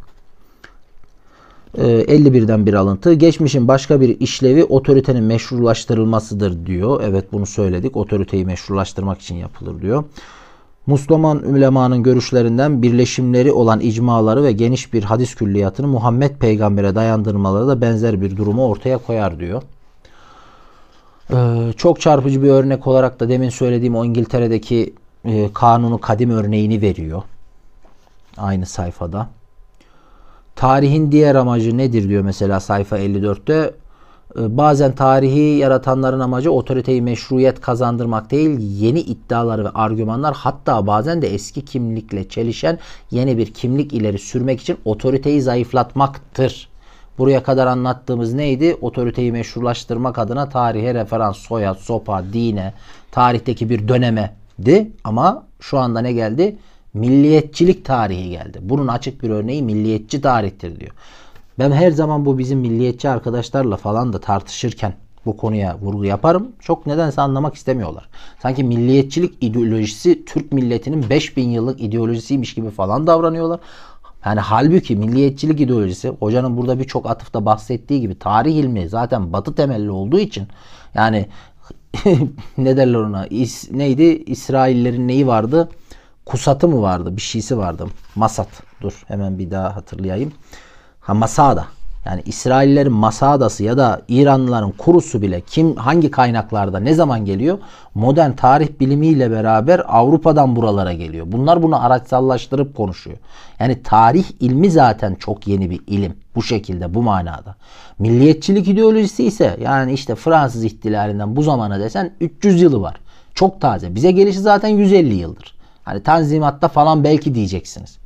51'den ee, bir alıntı. Geçmişin başka bir işlevi otoritenin meşrulaştırılmasıdır diyor. Evet bunu söyledik. Otoriteyi meşrulaştırmak için yapılır diyor. Müslüman ülemanın görüşlerinden birleşimleri olan icmaları ve geniş bir hadis külliyatını Muhammed peygambere dayandırmaları da benzer bir durumu ortaya koyar diyor. Ee, çok çarpıcı bir örnek olarak da demin söylediğim o İngiltere'deki e, kanunu kadim örneğini veriyor. Aynı sayfada. Tarihin diğer amacı nedir diyor mesela sayfa 54'te. Ee, bazen tarihi yaratanların amacı otoriteyi meşruiyet kazandırmak değil, yeni iddialar ve argümanlar hatta bazen de eski kimlikle çelişen yeni bir kimlik ileri sürmek için otoriteyi zayıflatmaktır. Buraya kadar anlattığımız neydi? Otoriteyi meşrulaştırmak adına tarihe referans, soya, sopa, dine, tarihteki bir döneme di ama şu anda ne geldi? Milliyetçilik tarihi geldi. Bunun açık bir örneği milliyetçi tarihtir diyor. Ben her zaman bu bizim milliyetçi arkadaşlarla falan da tartışırken bu konuya vurgu yaparım. Çok nedense anlamak istemiyorlar. Sanki milliyetçilik ideolojisi Türk milletinin 5000 yıllık ideolojisiymiş gibi falan davranıyorlar. Yani halbuki milliyetçilik ideolojisi hocanın burada birçok atıfta bahsettiği gibi tarih ilmi zaten batı temelli olduğu için yani [laughs] ne derler ona is, neydi İsraillerin neyi vardı? kusatı mı vardı? Bir şeysi vardı. Masat. Dur hemen bir daha hatırlayayım. Ha Masada. Yani İsraillerin Masadası ya da İranlıların kurusu bile kim hangi kaynaklarda ne zaman geliyor? Modern tarih bilimiyle beraber Avrupa'dan buralara geliyor. Bunlar bunu araçsallaştırıp konuşuyor. Yani tarih ilmi zaten çok yeni bir ilim bu şekilde bu manada. Milliyetçilik ideolojisi ise yani işte Fransız ihtilalinden bu zamana desen 300 yılı var. Çok taze. Bize gelişi zaten 150 yıldır. Hani Tanzimat'ta falan belki diyeceksiniz.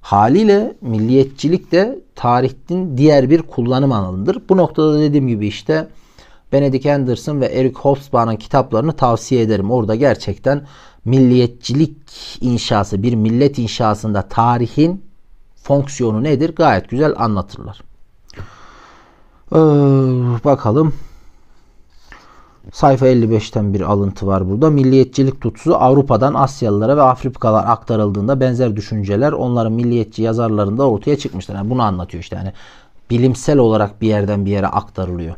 Haliyle milliyetçilik de tarihin diğer bir kullanım alanıdır. Bu noktada dediğim gibi işte Benedict Anderson ve Eric Hobsbawm'ın kitaplarını tavsiye ederim. Orada gerçekten milliyetçilik inşası, bir millet inşasında tarihin fonksiyonu nedir gayet güzel anlatırlar. Ee, bakalım Sayfa 55'ten bir alıntı var burada. Milliyetçilik tutusu Avrupa'dan Asyalılara ve Afrikalılara aktarıldığında benzer düşünceler onların milliyetçi yazarlarında ortaya çıkmıştır. Yani bunu anlatıyor işte yani bilimsel olarak bir yerden bir yere aktarılıyor.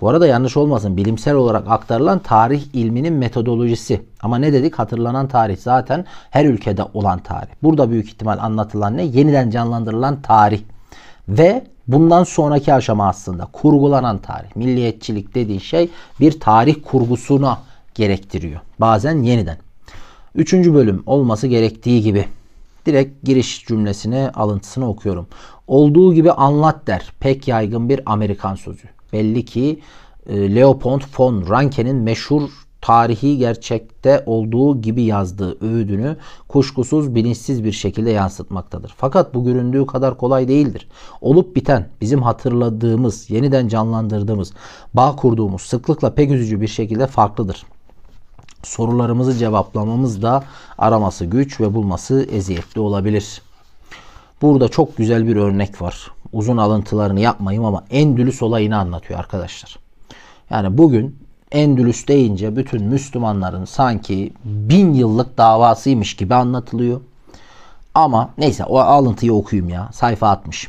Bu arada yanlış olmasın bilimsel olarak aktarılan tarih ilminin metodolojisi. Ama ne dedik hatırlanan tarih zaten her ülkede olan tarih. Burada büyük ihtimal anlatılan ne? Yeniden canlandırılan tarih. Ve bundan sonraki aşama aslında kurgulanan tarih. Milliyetçilik dediğin şey bir tarih kurgusuna gerektiriyor. Bazen yeniden. Üçüncü bölüm olması gerektiği gibi. Direkt giriş cümlesini alıntısını okuyorum. Olduğu gibi anlat der. Pek yaygın bir Amerikan sözü. Belli ki e, Leopold von Ranke'nin meşhur tarihi gerçekte olduğu gibi yazdığı öğüdünü kuşkusuz bilinçsiz bir şekilde yansıtmaktadır. Fakat bu göründüğü kadar kolay değildir. Olup biten bizim hatırladığımız, yeniden canlandırdığımız, bağ kurduğumuz sıklıkla pek üzücü bir şekilde farklıdır. Sorularımızı cevaplamamız da araması güç ve bulması eziyetli olabilir. Burada çok güzel bir örnek var. Uzun alıntılarını yapmayayım ama Endülüs olayını anlatıyor arkadaşlar. Yani bugün Endülüs deyince bütün Müslümanların sanki bin yıllık davasıymış gibi anlatılıyor. Ama neyse o alıntıyı okuyayım ya. Sayfa 60.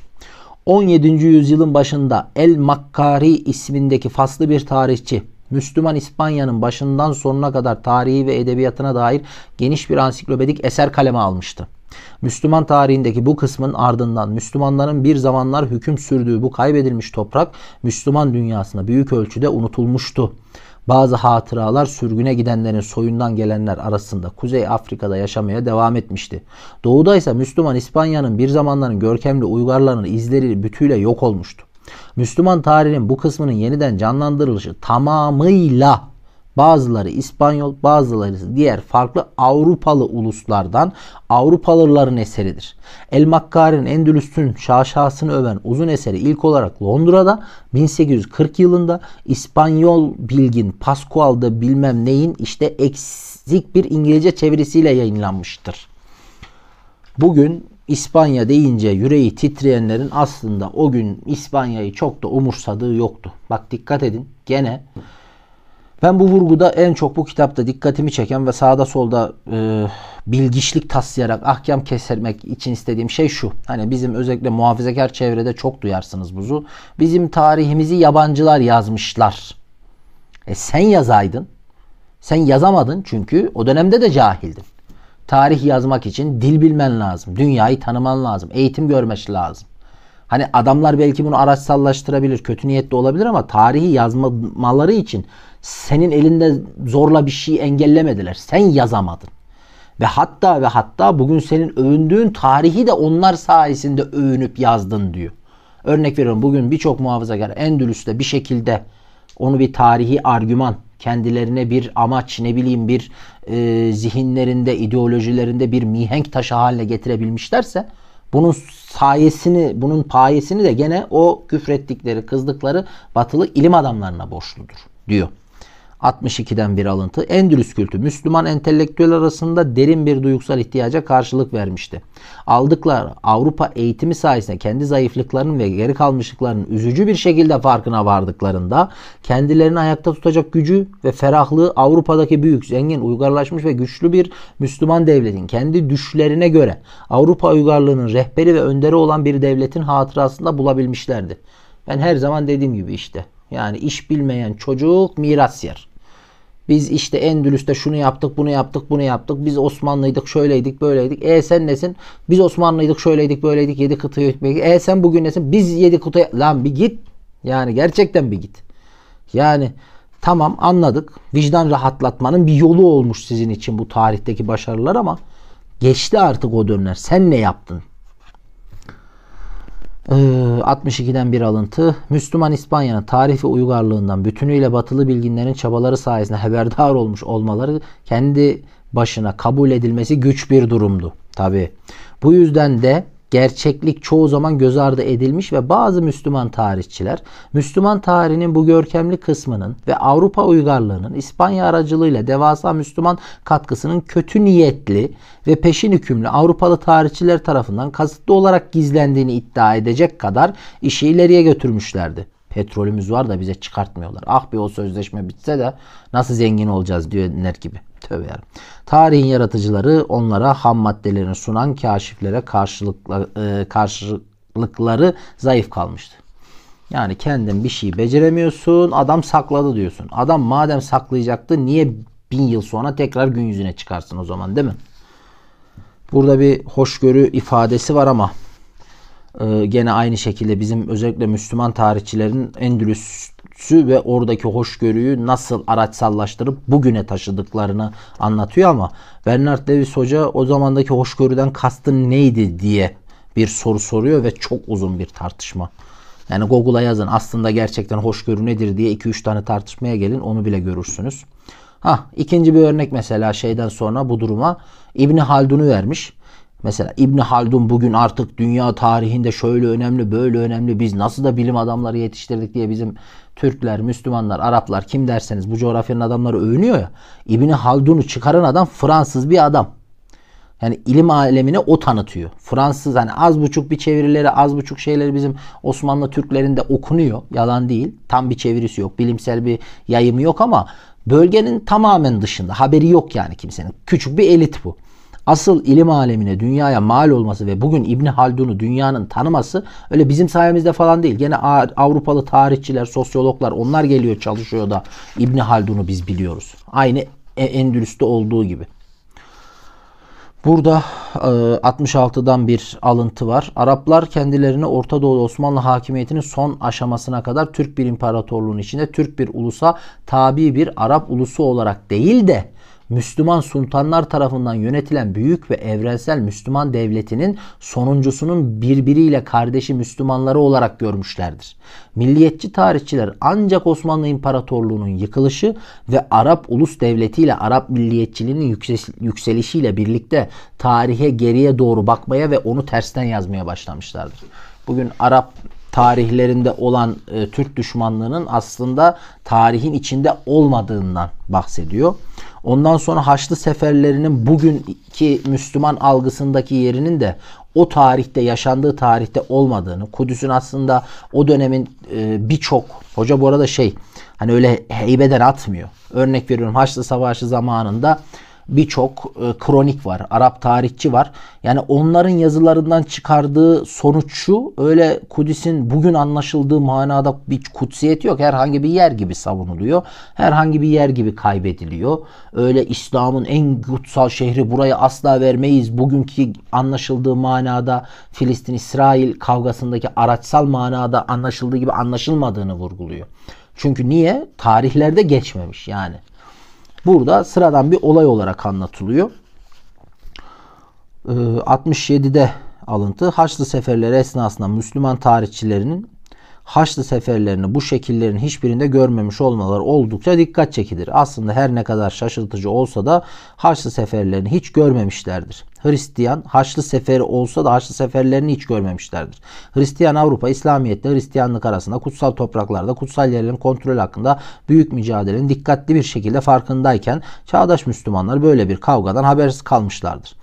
17. yüzyılın başında El Makkari ismindeki faslı bir tarihçi Müslüman İspanya'nın başından sonuna kadar tarihi ve edebiyatına dair geniş bir ansiklopedik eser kaleme almıştı. Müslüman tarihindeki bu kısmın ardından Müslümanların bir zamanlar hüküm sürdüğü bu kaybedilmiş toprak Müslüman dünyasına büyük ölçüde unutulmuştu. Bazı hatıralar sürgüne gidenlerin soyundan gelenler arasında Kuzey Afrika'da yaşamaya devam etmişti. Doğuda ise Müslüman İspanya'nın bir zamanların görkemli uygarlarının izleri bütüyle yok olmuştu. Müslüman tarihin bu kısmının yeniden canlandırılışı tamamıyla Bazıları İspanyol, bazıları diğer farklı Avrupalı uluslardan Avrupalıların eseridir. El Makkar'ın Endülüs'ün şaşasını öven uzun eseri ilk olarak Londra'da 1840 yılında İspanyol bilgin Pascual'da bilmem neyin işte eksik bir İngilizce çevirisiyle yayınlanmıştır. Bugün İspanya deyince yüreği titreyenlerin aslında o gün İspanya'yı çok da umursadığı yoktu. Bak dikkat edin gene ben bu vurguda en çok bu kitapta dikkatimi çeken ve sağda solda e, bilgiçlik taslayarak ahkam kesermek için istediğim şey şu. Hani bizim özellikle muhafazakar çevrede çok duyarsınız buzu. Bizim tarihimizi yabancılar yazmışlar. E sen yazaydın. Sen yazamadın çünkü o dönemde de cahildin. Tarih yazmak için dil bilmen lazım. Dünyayı tanıman lazım. Eğitim görmesi lazım. Hani adamlar belki bunu araçsallaştırabilir, kötü niyetli olabilir ama tarihi yazmaları için senin elinde zorla bir şey engellemediler. Sen yazamadın. Ve hatta ve hatta bugün senin övündüğün tarihi de onlar sayesinde övünüp yazdın diyor. Örnek veriyorum bugün birçok muhafazakar Endülüs'te bir şekilde onu bir tarihi argüman kendilerine bir amaç ne bileyim bir e, zihinlerinde ideolojilerinde bir mihenk taşı haline getirebilmişlerse bunun sayesini, bunun payesini de gene o küfrettikleri, kızdıkları batılı ilim adamlarına borçludur diyor. 62'den bir alıntı. Endülüs kültü Müslüman entelektüel arasında derin bir duygusal ihtiyaca karşılık vermişti. Aldıkları Avrupa eğitimi sayesinde kendi zayıflıklarının ve geri kalmışlıklarının üzücü bir şekilde farkına vardıklarında kendilerini ayakta tutacak gücü ve ferahlığı Avrupa'daki büyük, zengin, uygarlaşmış ve güçlü bir Müslüman devletin kendi düşlerine göre Avrupa uygarlığının rehberi ve önderi olan bir devletin hatırasında bulabilmişlerdi. Ben her zaman dediğim gibi işte yani iş bilmeyen çocuk miras yer. Biz işte Endülüs'te şunu yaptık, bunu yaptık, bunu yaptık. Biz Osmanlıydık, şöyleydik, böyleydik. E sen nesin? Biz Osmanlıydık, şöyleydik, böyleydik. Yedi kıtayı hükmedik. E sen bugün nesin? Biz yedi kıtayı... Lan bir git. Yani gerçekten bir git. Yani tamam anladık. Vicdan rahatlatmanın bir yolu olmuş sizin için bu tarihteki başarılar ama geçti artık o dönemler. Sen ne yaptın? 62'den ee, bir alıntı. Müslüman İspanya'nın tarih uygarlığından bütünüyle batılı bilginlerin çabaları sayesinde haberdar olmuş olmaları kendi başına kabul edilmesi güç bir durumdu. Tabi. Bu yüzden de gerçeklik çoğu zaman göz ardı edilmiş ve bazı Müslüman tarihçiler Müslüman tarihinin bu görkemli kısmının ve Avrupa uygarlığının İspanya aracılığıyla devasa Müslüman katkısının kötü niyetli ve peşin hükümlü Avrupalı tarihçiler tarafından kasıtlı olarak gizlendiğini iddia edecek kadar işi ileriye götürmüşlerdi. Petrolümüz var da bize çıkartmıyorlar. Ah bir o sözleşme bitse de nasıl zengin olacağız diyenler gibi. Tövbe yarabbim. Tarihin yaratıcıları onlara ham maddelerini sunan kaşiflere e, karşılıkları zayıf kalmıştı. Yani kendin bir şey beceremiyorsun adam sakladı diyorsun. Adam madem saklayacaktı niye bin yıl sonra tekrar gün yüzüne çıkarsın o zaman değil mi? Burada bir hoşgörü ifadesi var ama e, gene aynı şekilde bizim özellikle Müslüman tarihçilerin Endülüs sütü ve oradaki hoşgörüyü nasıl araçsallaştırıp bugüne taşıdıklarını anlatıyor ama Bernard Lewis Hoca o zamandaki hoşgörüden kastın neydi diye bir soru soruyor ve çok uzun bir tartışma. Yani Google'a yazın aslında gerçekten hoşgörü nedir diye 2-3 tane tartışmaya gelin onu bile görürsünüz. Ha ikinci bir örnek mesela şeyden sonra bu duruma İbni Haldun'u vermiş. Mesela İbn Haldun bugün artık dünya tarihinde şöyle önemli, böyle önemli. Biz nasıl da bilim adamları yetiştirdik diye bizim Türkler, Müslümanlar, Araplar kim derseniz bu coğrafyanın adamları övünüyor ya. İbni Haldun'u çıkaran adam Fransız bir adam. Yani ilim alemine o tanıtıyor. Fransız hani az buçuk bir çevirileri az buçuk şeyleri bizim Osmanlı Türklerinde okunuyor. Yalan değil. Tam bir çevirisi yok. Bilimsel bir yayımı yok ama bölgenin tamamen dışında. Haberi yok yani kimsenin. Küçük bir elit bu asıl ilim alemine dünyaya mal olması ve bugün İbn Haldun'u dünyanın tanıması öyle bizim sayemizde falan değil. Gene Avrupalı tarihçiler, sosyologlar onlar geliyor çalışıyor da İbn Haldun'u biz biliyoruz. Aynı e, Endülüs'te olduğu gibi. Burada 66'dan e, bir alıntı var. Araplar kendilerini Orta Doğu Osmanlı hakimiyetinin son aşamasına kadar Türk bir imparatorluğun içinde Türk bir ulusa tabi bir Arap ulusu olarak değil de Müslüman sultanlar tarafından yönetilen büyük ve evrensel Müslüman devletinin sonuncusunun birbiriyle kardeşi Müslümanları olarak görmüşlerdir. Milliyetçi tarihçiler ancak Osmanlı İmparatorluğu'nun yıkılışı ve Arap ulus devletiyle Arap milliyetçiliğinin yükselişiyle birlikte tarihe geriye doğru bakmaya ve onu tersten yazmaya başlamışlardır. Bugün Arap tarihlerinde olan e, Türk düşmanlığının aslında tarihin içinde olmadığından bahsediyor. Ondan sonra Haçlı seferlerinin bugünkü Müslüman algısındaki yerinin de o tarihte yaşandığı tarihte olmadığını, Kudüs'ün aslında o dönemin e, birçok hoca bu arada şey hani öyle heybeden atmıyor. Örnek veriyorum Haçlı Savaşı zamanında birçok e, kronik var. Arap tarihçi var. Yani onların yazılarından çıkardığı sonuç şu. Öyle Kudüs'ün bugün anlaşıldığı manada bir kutsiyeti yok. Herhangi bir yer gibi savunuluyor. Herhangi bir yer gibi kaybediliyor. Öyle İslam'ın en kutsal şehri buraya asla vermeyiz. Bugünkü anlaşıldığı manada Filistin-İsrail kavgasındaki araçsal manada anlaşıldığı gibi anlaşılmadığını vurguluyor. Çünkü niye? Tarihlerde geçmemiş yani burada sıradan bir olay olarak anlatılıyor. 67'de ee, alıntı Haçlı seferleri esnasında Müslüman tarihçilerinin Haçlı seferlerini bu şekillerin hiçbirinde görmemiş olmaları oldukça dikkat çekilir. Aslında her ne kadar şaşırtıcı olsa da Haçlı seferlerini hiç görmemişlerdir. Hristiyan Haçlı Seferi olsa da Haçlı Seferlerini hiç görmemişlerdir. Hristiyan Avrupa İslamiyet'le Hristiyanlık arasında kutsal topraklarda kutsal yerlerin kontrol hakkında büyük mücadelenin dikkatli bir şekilde farkındayken çağdaş Müslümanlar böyle bir kavgadan habersiz kalmışlardır.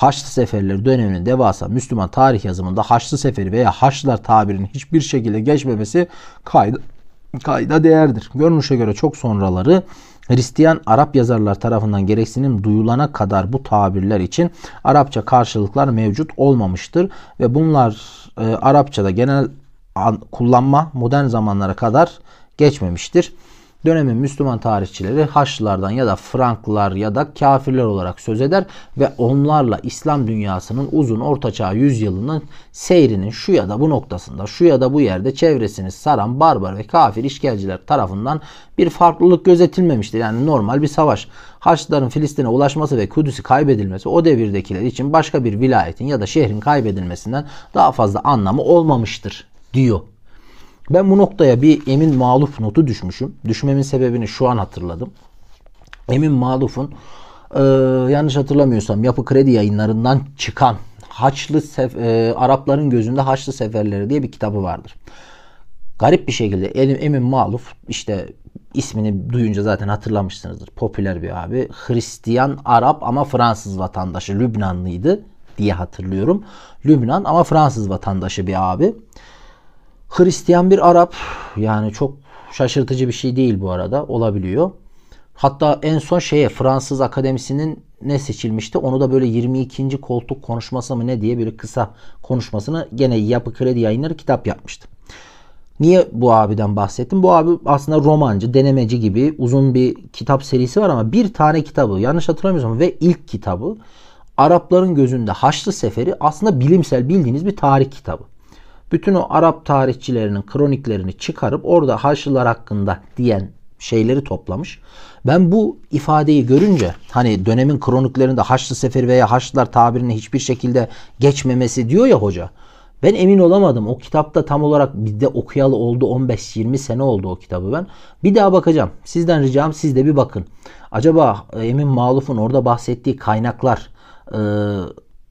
Haçlı Seferleri döneminin devasa Müslüman tarih yazımında Haçlı Seferi veya Haçlılar tabirinin hiçbir şekilde geçmemesi kayda, kayda değerdir. Görünüşe göre çok sonraları Hristiyan Arap yazarlar tarafından gereksinim duyulana kadar bu tabirler için Arapça karşılıklar mevcut olmamıştır ve bunlar e, Arapçada genel an, kullanma modern zamanlara kadar geçmemiştir dönemin Müslüman tarihçileri Haçlılardan ya da Franklar ya da kafirler olarak söz eder ve onlarla İslam dünyasının uzun ortaçağ yüzyılının seyrinin şu ya da bu noktasında şu ya da bu yerde çevresini saran barbar ve kafir işgalciler tarafından bir farklılık gözetilmemiştir. Yani normal bir savaş. Haçlıların Filistin'e ulaşması ve Kudüs'ü kaybedilmesi o devirdekiler için başka bir vilayetin ya da şehrin kaybedilmesinden daha fazla anlamı olmamıştır diyor. Ben bu noktaya bir Emin Maluf notu düşmüşüm. Düşmemin sebebini şu an hatırladım. Emin Maluf'un e, yanlış hatırlamıyorsam yapı kredi yayınlarından çıkan Haçlı Sef e, Arapların gözünde Haçlı Seferleri diye bir kitabı vardır. Garip bir şekilde elim Emin Maluf işte ismini duyunca zaten hatırlamışsınızdır. Popüler bir abi. Hristiyan, Arap ama Fransız vatandaşı. Lübnanlıydı diye hatırlıyorum. Lübnan ama Fransız vatandaşı bir abi. Hristiyan bir Arap yani çok şaşırtıcı bir şey değil bu arada olabiliyor. Hatta en son şeye Fransız Akademisi'nin ne seçilmişti? Onu da böyle 22. koltuk konuşması mı ne diye bir kısa konuşmasını gene Yapı Kredi Yayınları kitap yapmıştı. Niye bu abiden bahsettim? Bu abi aslında romancı, denemeci gibi uzun bir kitap serisi var ama bir tane kitabı yanlış hatırlamıyorsam ve ilk kitabı Arapların gözünde Haçlı Seferi aslında bilimsel bildiğiniz bir tarih kitabı bütün o Arap tarihçilerinin kroniklerini çıkarıp orada Haçlılar hakkında diyen şeyleri toplamış. Ben bu ifadeyi görünce hani dönemin kroniklerinde Haçlı Seferi veya Haçlılar tabirine hiçbir şekilde geçmemesi diyor ya hoca. Ben emin olamadım. O kitapta tam olarak bir de okuyalı oldu 15-20 sene oldu o kitabı ben. Bir daha bakacağım. Sizden ricam siz de bir bakın. Acaba Emin Maluf'un orada bahsettiği kaynaklar e,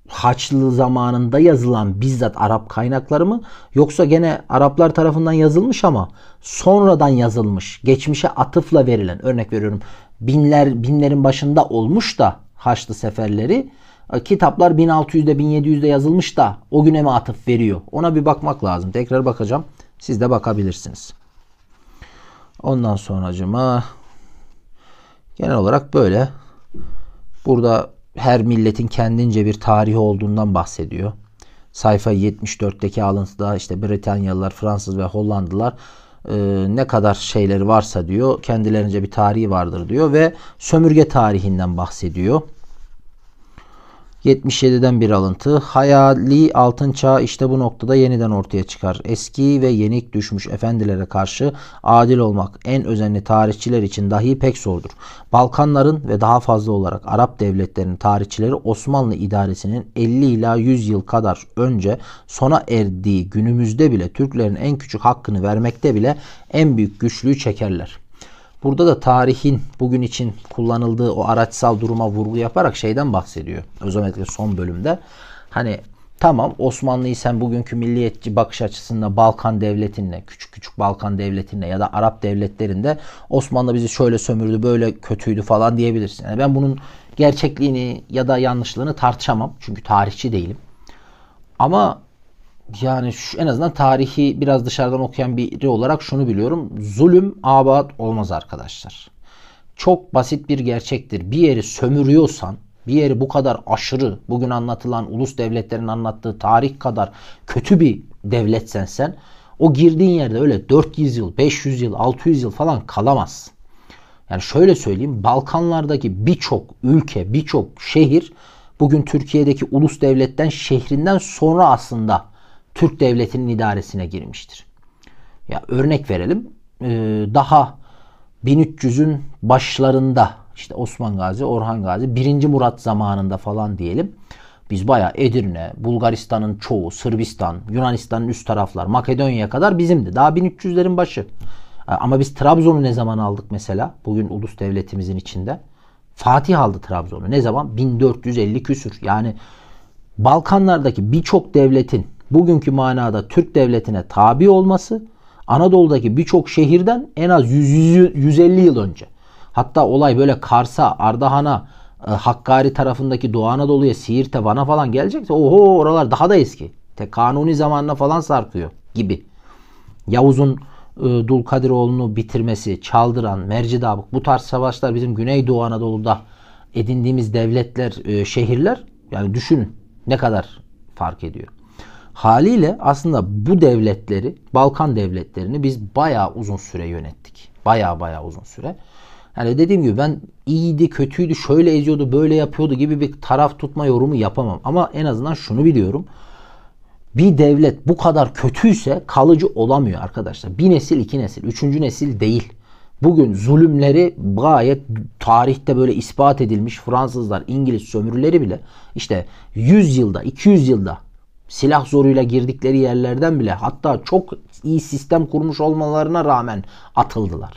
Haçlı zamanında yazılan bizzat Arap kaynakları mı yoksa gene Araplar tarafından yazılmış ama sonradan yazılmış geçmişe atıfla verilen örnek veriyorum binler binlerin başında olmuş da Haçlı seferleri e, kitaplar 1600'de 1700'de yazılmış da o güne mi atıf veriyor ona bir bakmak lazım tekrar bakacağım siz de bakabilirsiniz. Ondan sonracıma genel olarak böyle burada her milletin kendince bir tarihi olduğundan bahsediyor. Sayfa 74'teki alıntıda işte Britanyalılar, Fransız ve Hollandalılar e, ne kadar şeyleri varsa diyor kendilerince bir tarihi vardır diyor ve sömürge tarihinden bahsediyor. 77'den bir alıntı. Hayali altın çağ işte bu noktada yeniden ortaya çıkar. Eski ve yenik düşmüş efendilere karşı adil olmak en özenli tarihçiler için dahi pek zordur. Balkanların ve daha fazla olarak Arap devletlerinin tarihçileri Osmanlı idaresinin 50 ila 100 yıl kadar önce sona erdiği günümüzde bile Türklerin en küçük hakkını vermekte bile en büyük güçlüğü çekerler. Burada da tarihin bugün için kullanıldığı o araçsal duruma vurgu yaparak şeyden bahsediyor. Özellikle son bölümde. Hani tamam Osmanlı'yı sen bugünkü milliyetçi bakış açısında Balkan devletinle, küçük küçük Balkan devletinle ya da Arap devletlerinde Osmanlı bizi şöyle sömürdü, böyle kötüydü falan diyebilirsin. Yani ben bunun gerçekliğini ya da yanlışlığını tartışamam. Çünkü tarihçi değilim. Ama yani şu, en azından tarihi biraz dışarıdan okuyan biri olarak şunu biliyorum. Zulüm abat olmaz arkadaşlar. Çok basit bir gerçektir. Bir yeri sömürüyorsan, bir yeri bu kadar aşırı, bugün anlatılan ulus devletlerin anlattığı tarih kadar kötü bir devletsen sen, o girdiğin yerde öyle 400 yıl, 500 yıl, 600 yıl falan kalamaz. Yani şöyle söyleyeyim, Balkanlardaki birçok ülke, birçok şehir bugün Türkiye'deki ulus devletten şehrinden sonra aslında Türk devletinin idaresine girmiştir. Ya örnek verelim. Ee, daha 1300'ün başlarında işte Osman Gazi, Orhan Gazi, 1. Murat zamanında falan diyelim. Biz baya Edirne, Bulgaristan'ın çoğu, Sırbistan, Yunanistan'ın üst taraflar, Makedonya'ya kadar bizimdi. Daha 1300'lerin başı. Ee, ama biz Trabzon'u ne zaman aldık mesela? Bugün ulus devletimizin içinde. Fatih aldı Trabzon'u. Ne zaman? 1450 küsür. Yani Balkanlardaki birçok devletin bugünkü manada Türk devletine tabi olması Anadolu'daki birçok şehirden en az 100, 100, 150 yıl önce. Hatta olay böyle Kars'a, Ardahan'a, e, Hakkari tarafındaki Doğu Anadolu'ya, Siirt'e, Van'a falan gelecekse oho oralar daha da eski. Te kanuni zamanına falan sarkıyor gibi. Yavuz'un e, Dulkadiroğlu'nu bitirmesi, Çaldıran, Mercidabık bu tarz savaşlar bizim Güneydoğu Anadolu'da edindiğimiz devletler, e, şehirler yani düşün, ne kadar fark ediyor. Haliyle aslında bu devletleri, Balkan devletlerini biz bayağı uzun süre yönettik. Bayağı bayağı uzun süre. Yani dediğim gibi ben iyiydi, kötüydü, şöyle eziyordu, böyle yapıyordu gibi bir taraf tutma yorumu yapamam. Ama en azından şunu biliyorum. Bir devlet bu kadar kötüyse kalıcı olamıyor arkadaşlar. Bir nesil, iki nesil, üçüncü nesil değil. Bugün zulümleri gayet tarihte böyle ispat edilmiş Fransızlar, İngiliz sömürüleri bile işte 100 yılda, 200 yılda silah zoruyla girdikleri yerlerden bile hatta çok iyi sistem kurmuş olmalarına rağmen atıldılar.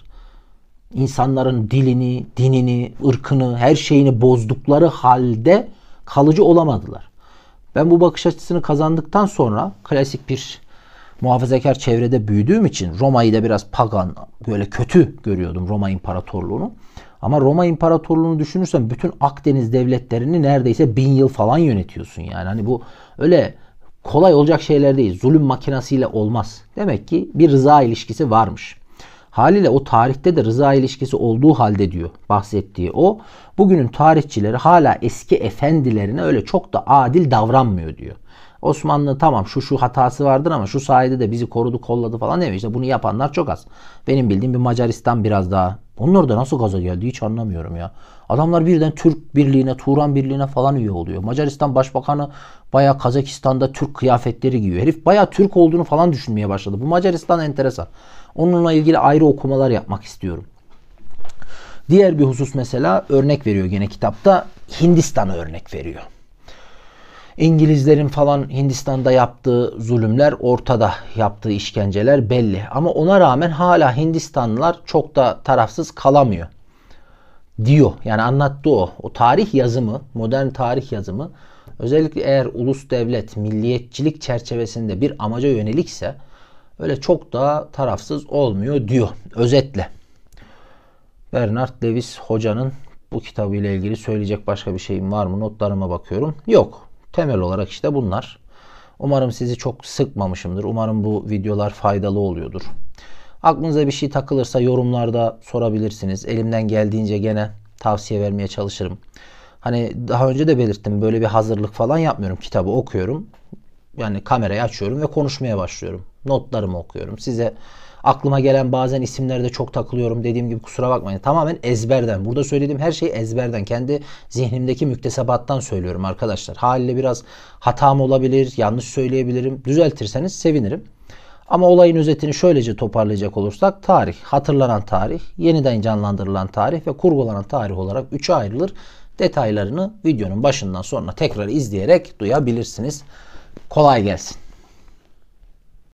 İnsanların dilini, dinini, ırkını, her şeyini bozdukları halde kalıcı olamadılar. Ben bu bakış açısını kazandıktan sonra klasik bir muhafazakar çevrede büyüdüğüm için Roma'yı da biraz pagan, böyle kötü görüyordum Roma İmparatorluğunu. Ama Roma İmparatorluğunu düşünürsen bütün Akdeniz devletlerini neredeyse bin yıl falan yönetiyorsun yani. Hani bu öyle kolay olacak şeyler değil. Zulüm makinesiyle olmaz. Demek ki bir rıza ilişkisi varmış. Haliyle o tarihte de rıza ilişkisi olduğu halde diyor bahsettiği o. Bugünün tarihçileri hala eski efendilerine öyle çok da adil davranmıyor diyor. Osmanlı tamam şu şu hatası vardır ama şu sayede de bizi korudu kolladı falan demiyor. İşte bunu yapanlar çok az. Benim bildiğim bir Macaristan biraz daha onlar da nasıl gaza geldi hiç anlamıyorum ya. Adamlar birden Türk Birliği'ne, Turan Birliği'ne falan üye oluyor. Macaristan Başbakanı baya Kazakistan'da Türk kıyafetleri giyiyor. Herif baya Türk olduğunu falan düşünmeye başladı. Bu Macaristan enteresan. Onunla ilgili ayrı okumalar yapmak istiyorum. Diğer bir husus mesela örnek veriyor gene kitapta. Hindistan'a örnek veriyor. İngilizlerin falan Hindistan'da yaptığı zulümler ortada yaptığı işkenceler belli. Ama ona rağmen hala Hindistanlılar çok da tarafsız kalamıyor diyor. Yani anlattı o. O tarih yazımı, modern tarih yazımı özellikle eğer ulus devlet, milliyetçilik çerçevesinde bir amaca yönelikse öyle çok da tarafsız olmuyor diyor. Özetle. Bernard Lewis hocanın bu kitabı ile ilgili söyleyecek başka bir şeyim var mı? Notlarıma bakıyorum. Yok. Temel olarak işte bunlar. Umarım sizi çok sıkmamışımdır. Umarım bu videolar faydalı oluyordur. Aklınıza bir şey takılırsa yorumlarda sorabilirsiniz. Elimden geldiğince gene tavsiye vermeye çalışırım. Hani daha önce de belirttim böyle bir hazırlık falan yapmıyorum. Kitabı okuyorum. Yani kamerayı açıyorum ve konuşmaya başlıyorum. Notlarımı okuyorum. Size Aklıma gelen bazen isimlerde çok takılıyorum dediğim gibi kusura bakmayın. Tamamen ezberden. Burada söylediğim her şeyi ezberden. Kendi zihnimdeki müktesebattan söylüyorum arkadaşlar. Haliyle biraz hatam olabilir, yanlış söyleyebilirim. Düzeltirseniz sevinirim. Ama olayın özetini şöylece toparlayacak olursak tarih, hatırlanan tarih, yeniden canlandırılan tarih ve kurgulanan tarih olarak üçe ayrılır. Detaylarını videonun başından sonra tekrar izleyerek duyabilirsiniz. Kolay gelsin.